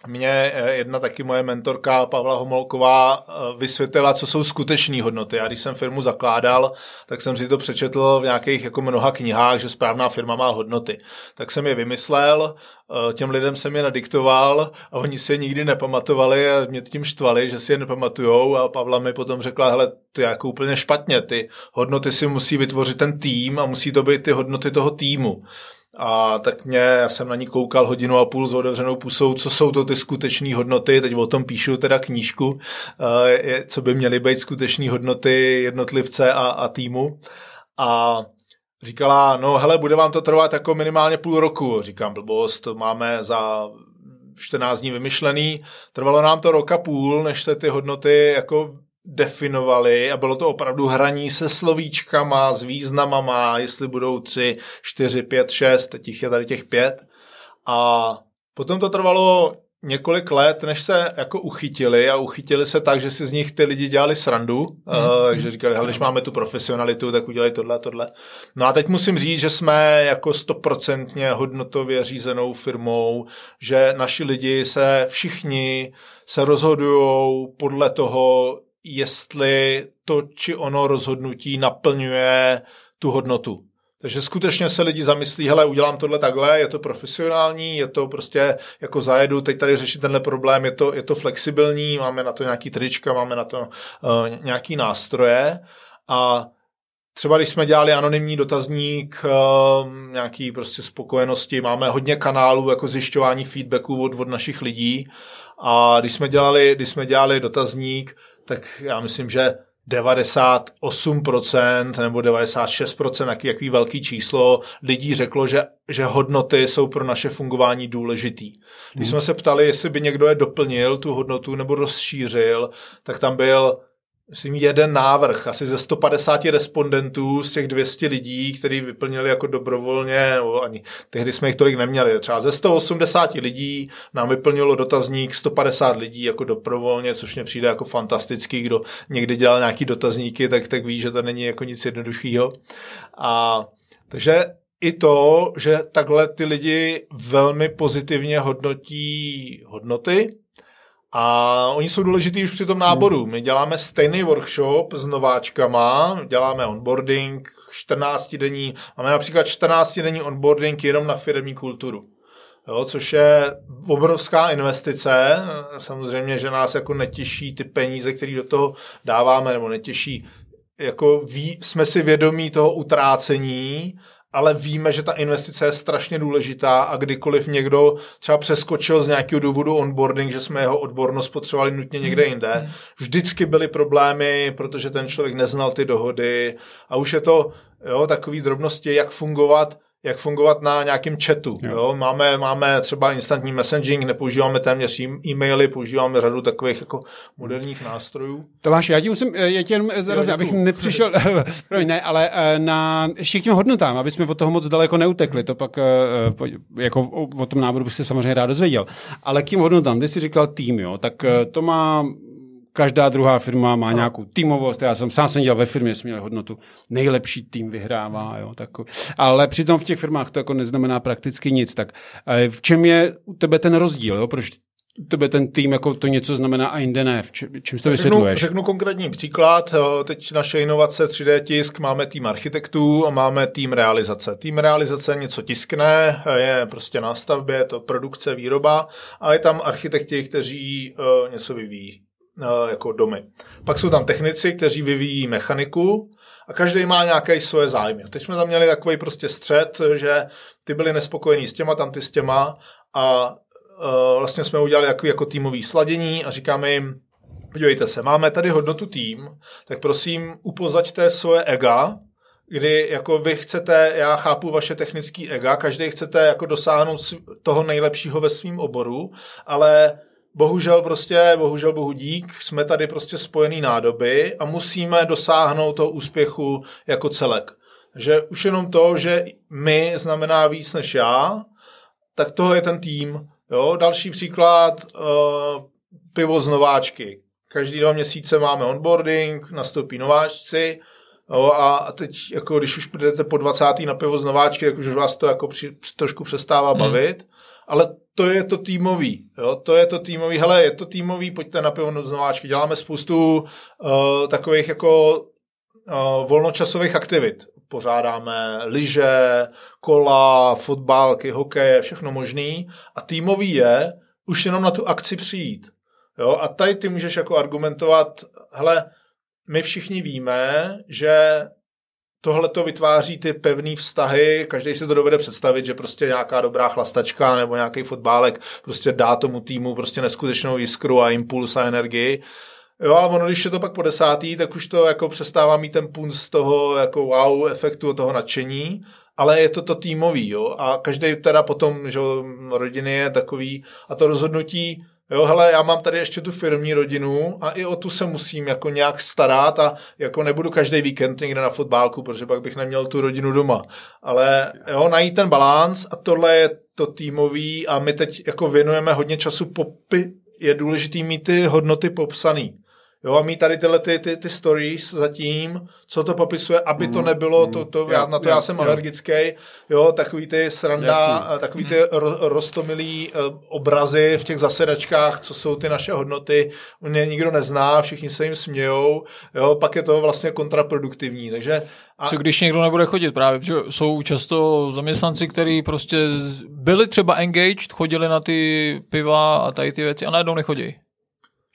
mě eh, jedna taky moje mentorka Pavla Homolková eh, vysvětlila, co jsou skutečné hodnoty. Já když jsem firmu zakládal, tak jsem si to přečetl v nějakých jako mnoha knihách, že správná firma má hodnoty. Tak jsem je vymyslel, eh, těm lidem jsem je nadiktoval a oni si je nikdy nepamatovali a mě tím štvali, že si je nepamatujou a Pavla mi potom řekla, hele, to je jako úplně špatně, ty hodnoty si musí vytvořit ten tým a musí to být ty hodnoty toho týmu a tak mě, já jsem na ní koukal hodinu a půl s otevřenou pusou, co jsou to ty skutečné hodnoty, teď o tom píšu teda knížku, eh, co by měly být skutečné hodnoty jednotlivce a, a týmu. A říkala, no hele, bude vám to trvat jako minimálně půl roku. Říkám, blbost, to máme za 14 dní vymyšlený. Trvalo nám to roka půl, než se ty hodnoty jako definovali a bylo to opravdu hraní se slovíčkama, s významama, jestli budou tři, čtyři, pět, šest, teď jich je tady těch pět. A potom to trvalo několik let, než se jako uchytili a uchytili se tak, že si z nich ty lidi dělali srandu, mm. uh, eh, že říkali, hele, když máme tu profesionalitu, tak udělej tohle a tohle. No a teď musím říct, že jsme jako stoprocentně hodnotově řízenou firmou, že naši lidi se všichni se rozhodují podle toho, jestli to či ono rozhodnutí naplňuje tu hodnotu. Takže skutečně se lidi zamyslí, hele, udělám tohle takhle, je to profesionální, je to prostě jako zajedu, teď tady řešit tenhle problém, je to, je to flexibilní, máme na to nějaký trička, máme na to uh, nějaký nástroje a Třeba když jsme dělali anonymní dotazník eh, nějaký prostě spokojenosti, máme hodně kanálů jako zjišťování feedbacku od, od našich lidí a když jsme dělali, když jsme dělali dotazník, tak já myslím, že 98% nebo 96%, jaký, jaký velký číslo lidí řeklo, že, že hodnoty jsou pro naše fungování důležitý. Když hmm. jsme se ptali, jestli by někdo je doplnil, tu hodnotu, nebo rozšířil, tak tam byl myslím, jeden návrh, asi ze 150 respondentů z těch 200 lidí, kteří vyplnili jako dobrovolně, o, ani tehdy jsme jich tolik neměli, třeba ze 180 lidí nám vyplnilo dotazník 150 lidí jako dobrovolně, což mě přijde jako fantastický, kdo někdy dělal nějaký dotazníky, tak, tak ví, že to není jako nic jednoduchého. A takže i to, že takhle ty lidi velmi pozitivně hodnotí hodnoty, a oni jsou důležitý už při tom náboru. My děláme stejný workshop s nováčkama, děláme onboarding, 14 denní, máme například 14 denní onboarding jenom na firmní kulturu. Jo, což je obrovská investice. Samozřejmě, že nás jako netěší ty peníze, které do toho dáváme, nebo netěší. Jako ví, jsme si vědomí toho utrácení, ale víme, že ta investice je strašně důležitá a kdykoliv někdo třeba přeskočil z nějakého důvodu onboarding, že jsme jeho odbornost potřebovali nutně někde hmm, jinde, hmm. vždycky byly problémy, protože ten člověk neznal ty dohody a už je to jo, takový drobnosti, jak fungovat jak fungovat na nějakém chatu. Jo. Jo? Máme, máme třeba instantní messaging, nepoužíváme téměř e-maily, používáme řadu takových jako moderních nástrojů. Tomáš, já ti musím, eh, já ti jenom eh, zarazil, abych nepřišel, (laughs) eh, ne, ale na všichni hodnotám, aby jsme od toho moc daleko neutekli, to pak jako o tom návodu bych se samozřejmě rád dozvěděl. Ale k těm hodnotám, ty jsi říkal tým, jo, tak to má Každá druhá firma má nějakou týmovost. Já jsem sám jsem dělal ve firmě, jsem měl hodnotu. Nejlepší tým vyhrává. Jo, tak. Ale přitom v těch firmách to jako neznamená prakticky nic. Tak eh, v čem je u tebe ten rozdíl? Jo? Proč tebe ten tým jako to něco znamená a jinde ne? V čem, čím to vysvětluješ? Řeknu, řeknu konkrétní příklad. Eh, teď naše inovace 3D tisk, máme tým architektů a máme tým realizace. Tým realizace něco tiskne, eh, je prostě nástavbě, je to produkce, výroba a je tam architekti, kteří něco vyvíjí. Eh, jako domy. Pak jsou tam technici, kteří vyvíjí mechaniku a každý má nějaké svoje zájmy. Teď jsme tam měli takový prostě střed, že ty byli nespokojení s těma, tam ty s těma a eh, vlastně jsme udělali jako, jako týmový sladění a říkáme jim, podívejte se, máme tady hodnotu tým, tak prosím upozaďte svoje ega, kdy jako vy chcete, já chápu vaše technický ega, každý chcete jako dosáhnout toho nejlepšího ve svém oboru, ale bohužel prostě, bohužel bohu dík, jsme tady prostě spojený nádoby a musíme dosáhnout toho úspěchu jako celek. Že už jenom to, že my znamená víc než já, tak toho je ten tým. Jo? Další příklad, uh, pivo z nováčky. Každý dva měsíce máme onboarding, nastoupí nováčci, Jo, a teď, jako když už půjdete po 20. na pivo z nováčky, tak už vás to jako při, trošku přestává hmm. bavit. Hmm ale to je to týmový, jo, to je to týmový, hele, je to týmový, pojďte na pivo z nováčky, děláme spoustu uh, takových jako uh, volnočasových aktivit. Pořádáme lyže, kola, fotbálky, hokeje, všechno možný a týmový je už jenom na tu akci přijít. Jo, a tady ty můžeš jako argumentovat, hele, my všichni víme, že tohle to vytváří ty pevné vztahy, každý si to dovede představit, že prostě nějaká dobrá chlastačka nebo nějaký fotbálek prostě dá tomu týmu prostě neskutečnou jiskru a impuls a energii. Jo, ale ono, když je to pak po desátý, tak už to jako přestává mít ten punt z toho jako wow efektu, toho nadšení, ale je to to týmový, jo, a každý teda potom, že rodiny je takový a to rozhodnutí Jo, hele, já mám tady ještě tu firmní rodinu a i o tu se musím jako nějak starat a jako nebudu každý víkend někde na fotbálku, protože pak bych neměl tu rodinu doma. Ale jo, najít ten balans a tohle je to týmový a my teď jako věnujeme hodně času popy, je důležitý mít ty hodnoty popsaný. Jo, a mít tady tyhle ty, ty, ty stories zatím, co to popisuje, aby mm, to nebylo, mm, to, to, já, na to já, já jsem alergický, jo, takový ty sranda, Jasný. takový mm. ty ro, rostomilý e, obrazy v těch zasedačkách, co jsou ty naše hodnoty, mě nikdo nezná, všichni se jim smějou, jo, pak je to vlastně kontraproduktivní, takže... A... Co když někdo nebude chodit právě, protože jsou často zaměstnanci, kteří prostě byli třeba engaged, chodili na ty piva a tady ty věci a najednou nechodí.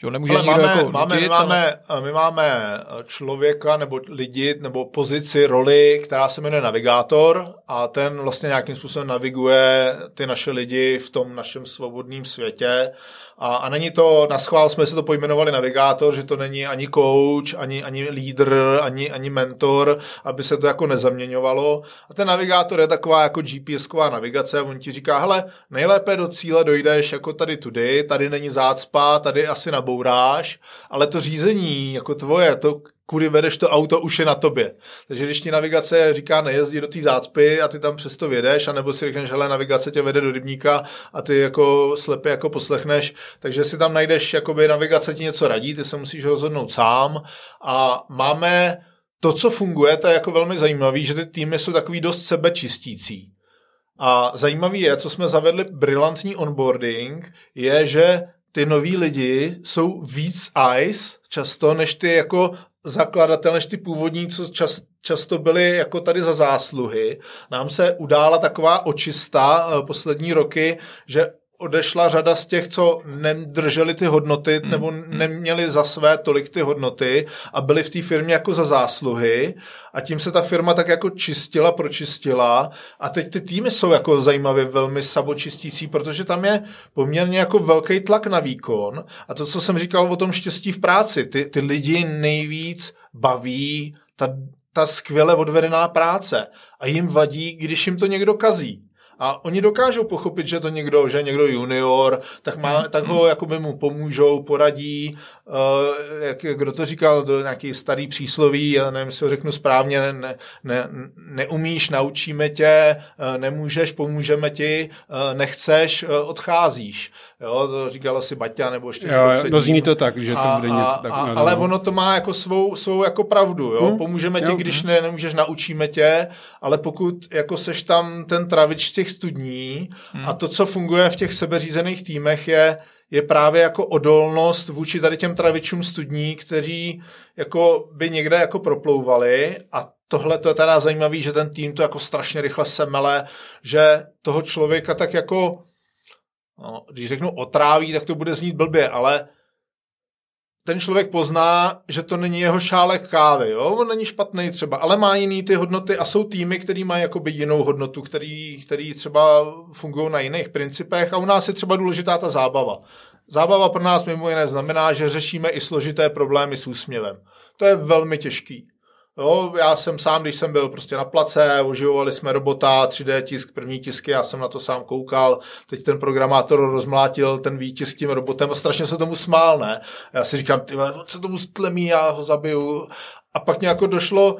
Že on nemůže Ale máme, jako nutit, máme, my, máme, my eh, máme člověka nebo lidi nebo pozici, roli, která se jmenuje navigátor a ten vlastně nějakým způsobem naviguje ty naše lidi v tom našem svobodném světě a, a není to, na schvál jsme si to pojmenovali navigátor, že to není ani coach, ani, ani lídr, ani, ani mentor, aby se to jako nezaměňovalo. A ten navigátor je taková jako GPSková navigace a on ti říká, hele, nejlépe do cíle dojdeš jako tady tudy, tady není zácpa, tady asi nabouráš, ale to řízení, jako tvoje, to, kudy vedeš to auto, už je na tobě. Takže když ti navigace říká nejezdí do té zácpy a ty tam přesto vědeš, anebo si řekneš, hele, navigace tě vede do rybníka a ty jako slepě jako poslechneš, takže si tam najdeš, jakoby navigace ti něco radí, ty se musíš rozhodnout sám a máme to, co funguje, to je jako velmi zajímavé, že ty týmy jsou takový dost sebečistící. A zajímavý je, co jsme zavedli brilantní onboarding, je, že ty noví lidi jsou víc ice často, než ty jako zakladatel než ty původní, co čas, často byly jako tady za zásluhy. Nám se udála taková očista eh, poslední roky, že odešla řada z těch, co nedrželi ty hodnoty hmm. nebo mm. neměli za své tolik ty hodnoty a byli v té firmě jako za zásluhy a tím se ta firma tak jako čistila, pročistila a teď ty týmy jsou jako zajímavě velmi sabočistící, protože tam je poměrně jako velký tlak na výkon a to, co jsem říkal o tom štěstí v práci, ty, ty lidi nejvíc baví ta, ta skvěle odvedená práce a jim vadí, když jim to někdo kazí. A oni dokážou pochopit, že to někdo, že někdo junior, tak, má, mm-hmm. tak ho by mu pomůžou, poradí, uh, jak, kdo to říkal, to nějaký starý přísloví, já nevím, si ho řeknu správně, ne, ne, neumíš, naučíme tě, uh, nemůžeš, pomůžeme ti, uh, nechceš, uh, odcházíš. Jo, to říkal asi Baťa nebo ještě jo, někdo No zní to tak, že a, to bude něco tak. A, no, ale no. ono to má jako svou, svou jako pravdu, jo. Hmm, pomůžeme jo, ti, když hm. ne, nemůžeš, naučíme tě, ale pokud jako seš tam ten travič těch studní hmm. a to, co funguje v těch sebeřízených týmech, je je právě jako odolnost vůči tady těm travičům studní, kteří jako by někde jako proplouvali a tohle to je teda zajímavý, že ten tým to jako strašně rychle semele, že toho člověka tak jako, no, když řeknu otráví, tak to bude znít blbě, ale ten člověk pozná, že to není jeho šálek kávy, jo? on není špatný třeba, ale má jiný ty hodnoty a jsou týmy, který mají jakoby jinou hodnotu, který, který třeba fungují na jiných principech a u nás je třeba důležitá ta zábava. Zábava pro nás mimo jiné znamená, že řešíme i složité problémy s úsměvem. To je velmi těžký. Jo, já jsem sám, když jsem byl prostě na place, oživovali jsme robota, 3D tisk, první tisky, já jsem na to sám koukal, teď ten programátor rozmlátil ten výtisk tím robotem a strašně se tomu smál, ne? A já si říkám, ty co tomu stlemí, já ho zabiju. A pak jako došlo,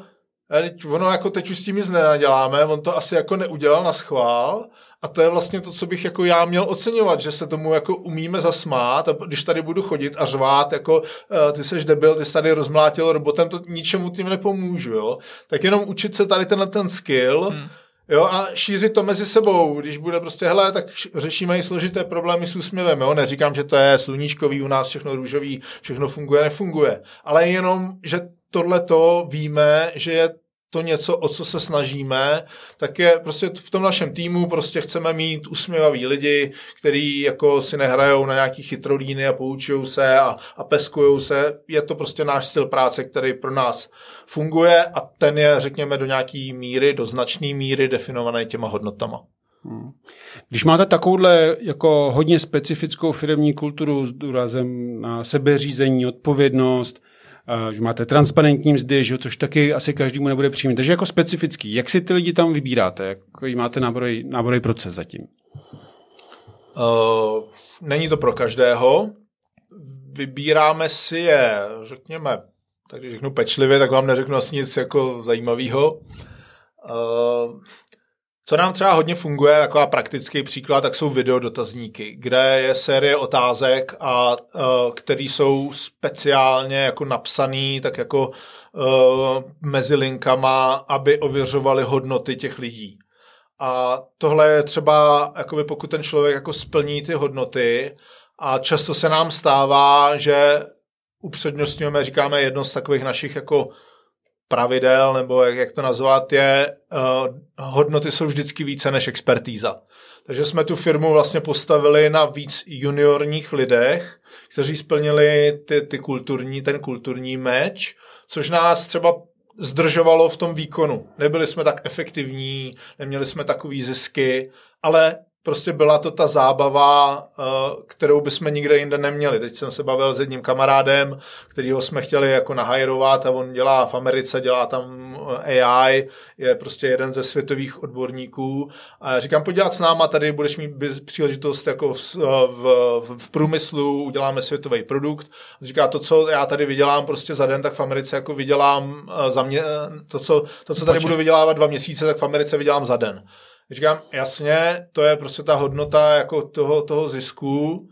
eh, ono jako teď už s tím nic nenaděláme, on to asi jako neudělal na schvál, a to je vlastně to, co bych jako já měl oceňovat, že se tomu jako umíme zasmát a když tady budu chodit a řvát, jako eh, ty seš debil, ty jsi tady rozmlátil robotem, to ničemu tím nepomůžu, jo. Tak jenom učit se tady tenhle ten skill, hmm. Jo, a šířit to mezi sebou, když bude prostě, hele, tak řešíme i složité problémy s úsměvem, jo, neříkám, že to je sluníčkový, u nás všechno růžový, všechno funguje, nefunguje, ale jenom, že tohle to víme, že je to něco, o co se snažíme, tak je prostě v tom našem týmu prostě chceme mít usměvavý lidi, který jako si nehrajou na nějaký chytrolíny a poučují se a, a peskujou se. Je to prostě náš styl práce, který pro nás funguje a ten je, řekněme, do nějaký míry, do značné míry definovaný těma hodnotama. Hmm. Když máte takovouhle jako hodně specifickou firmní kulturu s důrazem na sebeřízení, odpovědnost, Eh, že máte transparentní mzdy, že, což taky asi každému nebude příjemné. Takže jako specifický, jak si ty lidi tam vybíráte? Jaký máte náborový, náborový proces zatím? Uh, není to pro každého. Vybíráme si je, řekněme, tak když řeknu pečlivě, tak vám neřeknu asi nic jako zajímavého. Uh, eh, co nám třeba hodně funguje, jako a praktický příklad, tak jsou videodotazníky, kde je série otázek, a e, které jsou speciálně jako napsané, tak jako e, mezi linkama, aby ověřovali hodnoty těch lidí. A tohle je třeba, jakoby pokud ten člověk jako splní ty hodnoty a často se nám stává, že upřednostňujeme, říkáme jedno z takových našich jako pravidel, nebo jak, jak to nazvat, je, uh, hodnoty jsou vždycky více než expertíza. Takže jsme tu firmu vlastně postavili na víc juniorních lidech, kteří splnili ty, ty kulturní, ten kulturní meč, což nás třeba zdržovalo v tom výkonu. Nebyli jsme tak efektivní, neměli jsme takový zisky, ale prostě byla to ta zábava, eh, kterou bychom nikde jinde neměli. Teď jsem se bavil s jedním kamarádem, kterýho jsme chtěli jako nahajrovat a on dělá v Americe, dělá tam eh, AI, je prostě jeden ze světových odborníků. A říkám, podívat s náma, tady budeš mít příležitost jako v, eh, v, v průmyslu, uděláme světový produkt. Říká, to, co já tady vydělám prostě za den, tak v Americe jako vydělám za mě, to, co, to, co tady budu vydělávat dva měsíce, tak v Americe vydělám za den. Říkám, jasně, to je prostě ta hodnota jako toho, toho zisku,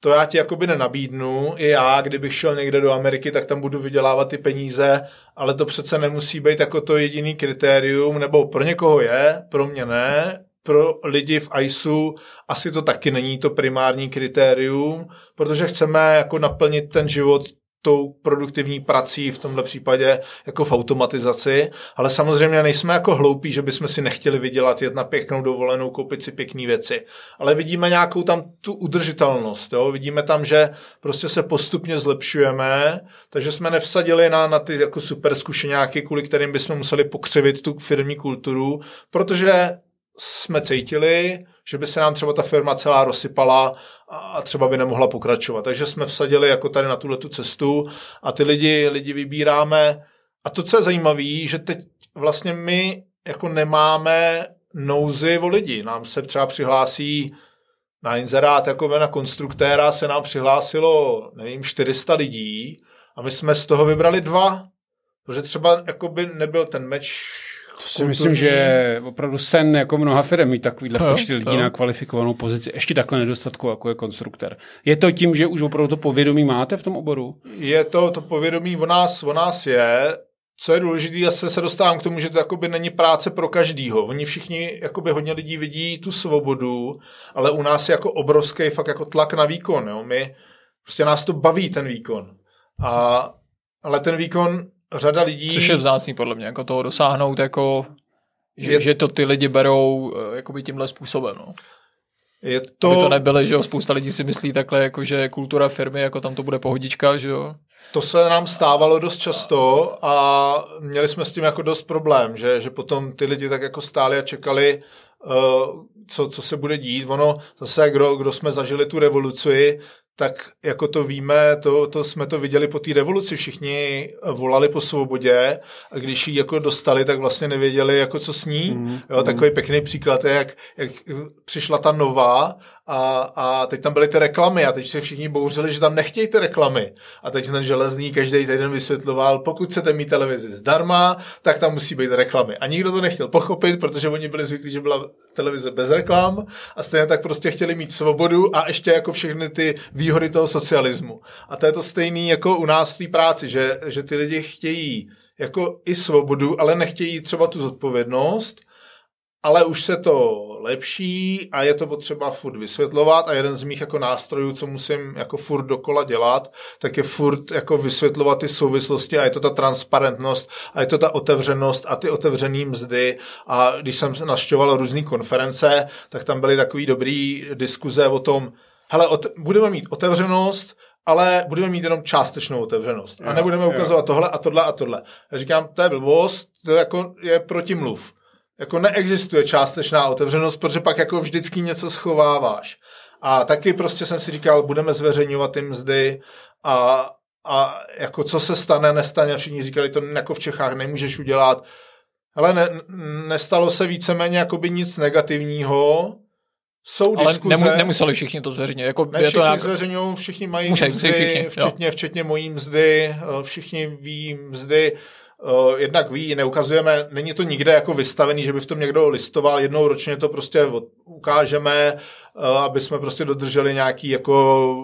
to já ti jakoby nenabídnu. I já, kdybych šel někde do Ameriky, tak tam budu vydělávat ty peníze, ale to přece nemusí být jako to jediný kritérium, nebo pro někoho je, pro mě ne, pro lidi v ISU asi to taky není to primární kritérium, protože chceme jako naplnit ten život tou produktivní prací, v tomhle případě jako v automatizaci, ale samozřejmě nejsme jako hloupí, že bychom si nechtěli vydělat, jet na pěknou dovolenou, koupit si pěkné věci, ale vidíme nějakou tam tu udržitelnost, jo? vidíme tam, že prostě se postupně zlepšujeme, takže jsme nevsadili na, na ty jako super zkušenáky, kvůli kterým bychom museli pokřivit tu firmní kulturu, protože jsme cítili, že by se nám třeba ta firma celá rozsypala a třeba by nemohla pokračovat. Takže jsme vsadili jako tady na tuhle tu cestu a ty lidi, lidi vybíráme. A to, co je zajímavé, že teď vlastně my jako nemáme nouzy o lidi. Nám se třeba přihlásí na inzerát jako na konstruktéra se nám přihlásilo, nevím, 400 lidí a my jsme z toho vybrali dva, protože třeba jako by nebyl ten meč to si kulturní. myslím, že je opravdu sen jako mnoha firm mít takovýhle to, počty lidí to. na kvalifikovanou pozici, ještě takhle nedostatku, jako je konstruktor. Je to tím, že už opravdu to povědomí máte v tom oboru? Je to, to povědomí o nás, o nás je. Co je důležité, já se, se dostávám k tomu, že to není práce pro každýho. Oni všichni, jakoby hodně lidí vidí tu svobodu, ale u nás je jako obrovský fakt jako tlak na výkon. Jo? My, prostě nás to baví ten výkon. A, ale ten výkon řada lidí... Což je vzácný podle mě, jako toho dosáhnout, jako, že, je... že to ty lidi berou eh, jakoby tímhle způsobem. No. Je to... Aby to nebylo, že jo, spousta lidí si myslí takhle, jako že kultura firmy, jako tam to bude pohodička, že jo. To se nám stávalo dost často a měli jsme s tím jako dost problém, že, že potom ty lidi tak jako stáli a čekali, uh, co, co se bude dít. Ono zase, kdo, kdo jsme zažili tu revoluci, tak jako to víme, to, to jsme to viděli po té revoluci, všichni volali po svobodě a když ji jako dostali, tak vlastně nevěděli, jako co s ní. Mm, jo, takový mm. pěkný příklad je, jak, jak přišla ta nová a, a teď tam byly ty reklamy a teď se všichni bouřili, že tam nechtějí ty reklamy. A teď ten železný každý týden vysvětloval, pokud chcete mít televizi zdarma, tak tam musí být reklamy. A nikdo to nechtěl pochopit, protože oni byli zvyklí, že byla televize bez reklam a stejně tak prostě chtěli mít svobodu a ještě jako všechny ty výhody toho socialismu. A to je to stejný jako u nás v té práci, že, že ty lidi chtějí jako i svobodu, ale nechtějí třeba tu zodpovědnost ale už se to lepší a je to potřeba furt vysvětlovat a jeden z mých jako nástrojů, co musím jako furt dokola dělat, tak je furt jako vysvětlovat ty souvislosti a je to ta transparentnost a je to ta otevřenost a ty otevřený mzdy a když jsem našťoval různé konference, tak tam byly takový dobrý diskuze o tom, hele, budeme mít otevřenost, ale budeme mít jenom částečnou otevřenost. a nebudeme ukazovat tohle a tohle a tohle. Já říkám, to je blbost, to jako je protimluv jako neexistuje částečná otevřenost, protože pak jako vždycky něco schováváš. A taky prostě jsem si říkal, budeme zveřejňovat ty mzdy a, a jako co se stane, nestane, všichni říkali, to jako v Čechách nemůžeš udělat. Ale ne, nestalo se víceméně jakoby nic negativního, jsou ale diskuze. Nemu, nemuseli všichni to zveřejnit. Jako ne, je všichni nějak... zveřejňují, všichni mají Musím, mzdy, všichni, včetně, včetně mojí mzdy, eh, všichni ví mzdy. Eh, jednak ví, neukazujeme, není to nikde jako vystavený, že by v tom někdo listoval, jednou ročně to prostě ukážeme, eh, aby jsme prostě dodrželi nějaký jako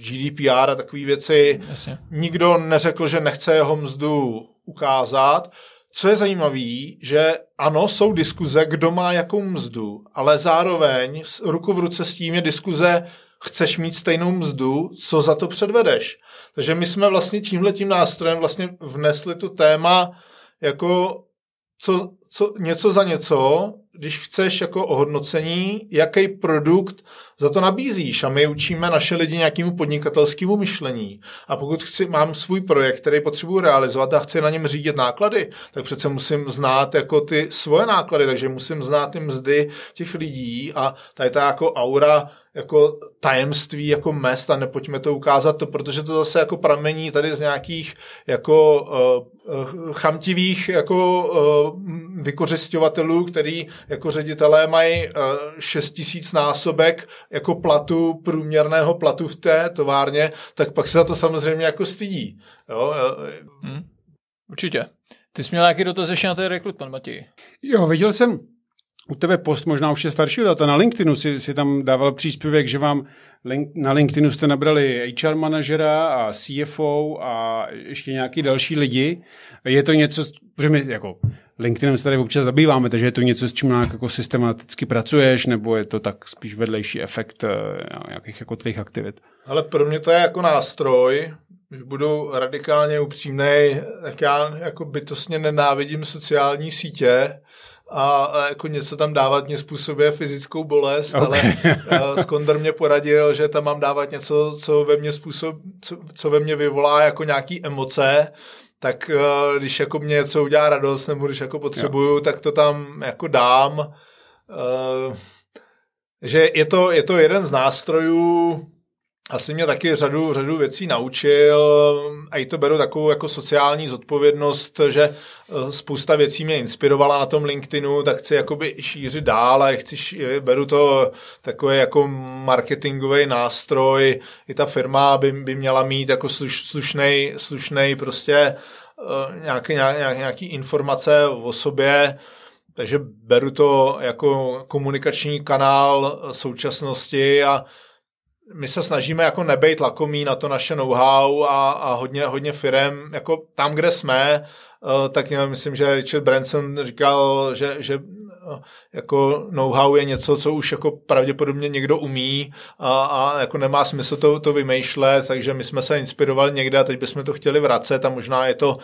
GDPR a takové věci. Jasně. Nikdo neřekl, že nechce jeho mzdu ukázat. Co je zajímavé, že ano, jsou diskuze, kdo má jakou mzdu, ale zároveň ruku v ruce s tím je diskuze, chceš mít stejnou mzdu, co za to předvedeš. Takže my jsme vlastně tímhle tím nástrojem vlastně vnesli tu téma jako co, co, něco za něco, když chceš jako ohodnocení, jaký produkt za to nabízíš. A my učíme naše lidi nějakému podnikatelskému myšlení. A pokud chci, mám svůj projekt, který potřebuji realizovat a chci na něm řídit náklady, tak přece musím znát jako ty svoje náklady, takže musím znát ty mzdy těch lidí a tady ta jako aura jako tajemství jako mest a nepojďme to ukázat, to, protože to zase jako pramení tady z nějakých jako uh, chamtivých jako uh, vykořišťovatelů, který jako ředitelé mají uh, eh, 6 tisíc násobek jako platu, průměrného platu v té továrně, tak pak se za to samozřejmě jako stydí. Jo? Hmm, určitě. Ty jsi měl nějaký dotaz ještě na ten pan Matěj? Jo, viděl jsem u tebe post možná už je staršího data. Na LinkedInu si, si tam dával příspěvek, že vám link, na LinkedInu jste nabrali HR manažera a CFO a ještě nějaký další lidi. Je to něco, že my jako LinkedInem se tady občas zabýváme, takže je to něco, s čím nějak jako systematicky pracuješ, nebo je to tak spíš vedlejší efekt eh, nějakých jako tvých aktivit? Ale pro mě to je jako nástroj, když budu radikálně upřímný, tak já jako bytostně nenávidím sociální sítě, a, jako něco tam dávat mě způsobuje fyzickou bolest, okay. ale uh, Skondr mě poradil, že tam mám dávat něco, co ve mně způsob, co, co ve mně vyvolá jako nějaký emoce, tak uh, když jako mě něco udělá radost, nebo když jako potřebuju, jo. tak to tam jako dám. Uh, že je to, je to jeden z nástrojů, asi mě taky řadu, řadu věcí naučil a i to beru takovou jako sociální zodpovědnost, že eh, spousta věcí mě inspirovala na tom LinkedInu, tak chci jakoby šířit dál a chci, šířit, beru to takový jako marketingový nástroj, i ta firma by, by měla mít jako sluš, slušnej, slušnej prostě eh, nějaké, nějaký informace o sobě, takže beru to jako komunikační kanál eh, současnosti a my se snažíme jako nebejt lakomí na to naše know-how a, a hodně, hodně firem, jako tam, kde jsme, eh, tak já myslím, že Richard Branson říkal, že, že eh, jako know-how je něco, co už jako pravděpodobně někdo umí a, a jako nemá smysl to, to vymýšlet, takže my jsme se inspirovali někde a teď bychom to chtěli vracet a možná je to uh,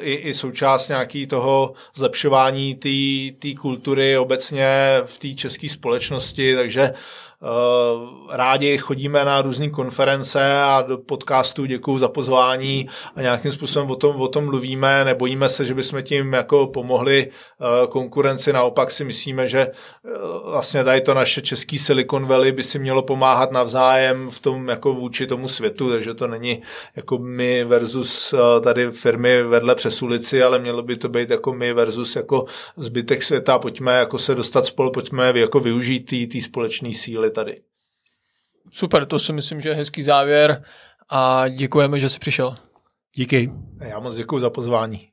i, i součást nějaký toho zlepšování té kultury obecně v té české společnosti, takže uh, Eh, rádi chodíme na různé konference a do podcastu děkuji za pozvání a nějakým způsobem o tom, o tom mluvíme, nebojíme se, že bychom tím jako pomohli eh, konkurenci, naopak si myslíme, že eh, vlastně tady to naše český Silicon Valley by si mělo pomáhat navzájem v tom jako vůči tomu světu, takže to není jako my versus tady firmy vedle přes ulici, ale mělo by to být jako my versus jako zbytek světa, pojďme jako se dostat spolu, pojďme jako využít té společné síly tady. Super, to si myslím, že je hezký závěr a děkujeme, že jsi přišel. Díky. Já moc děkuji za pozvání.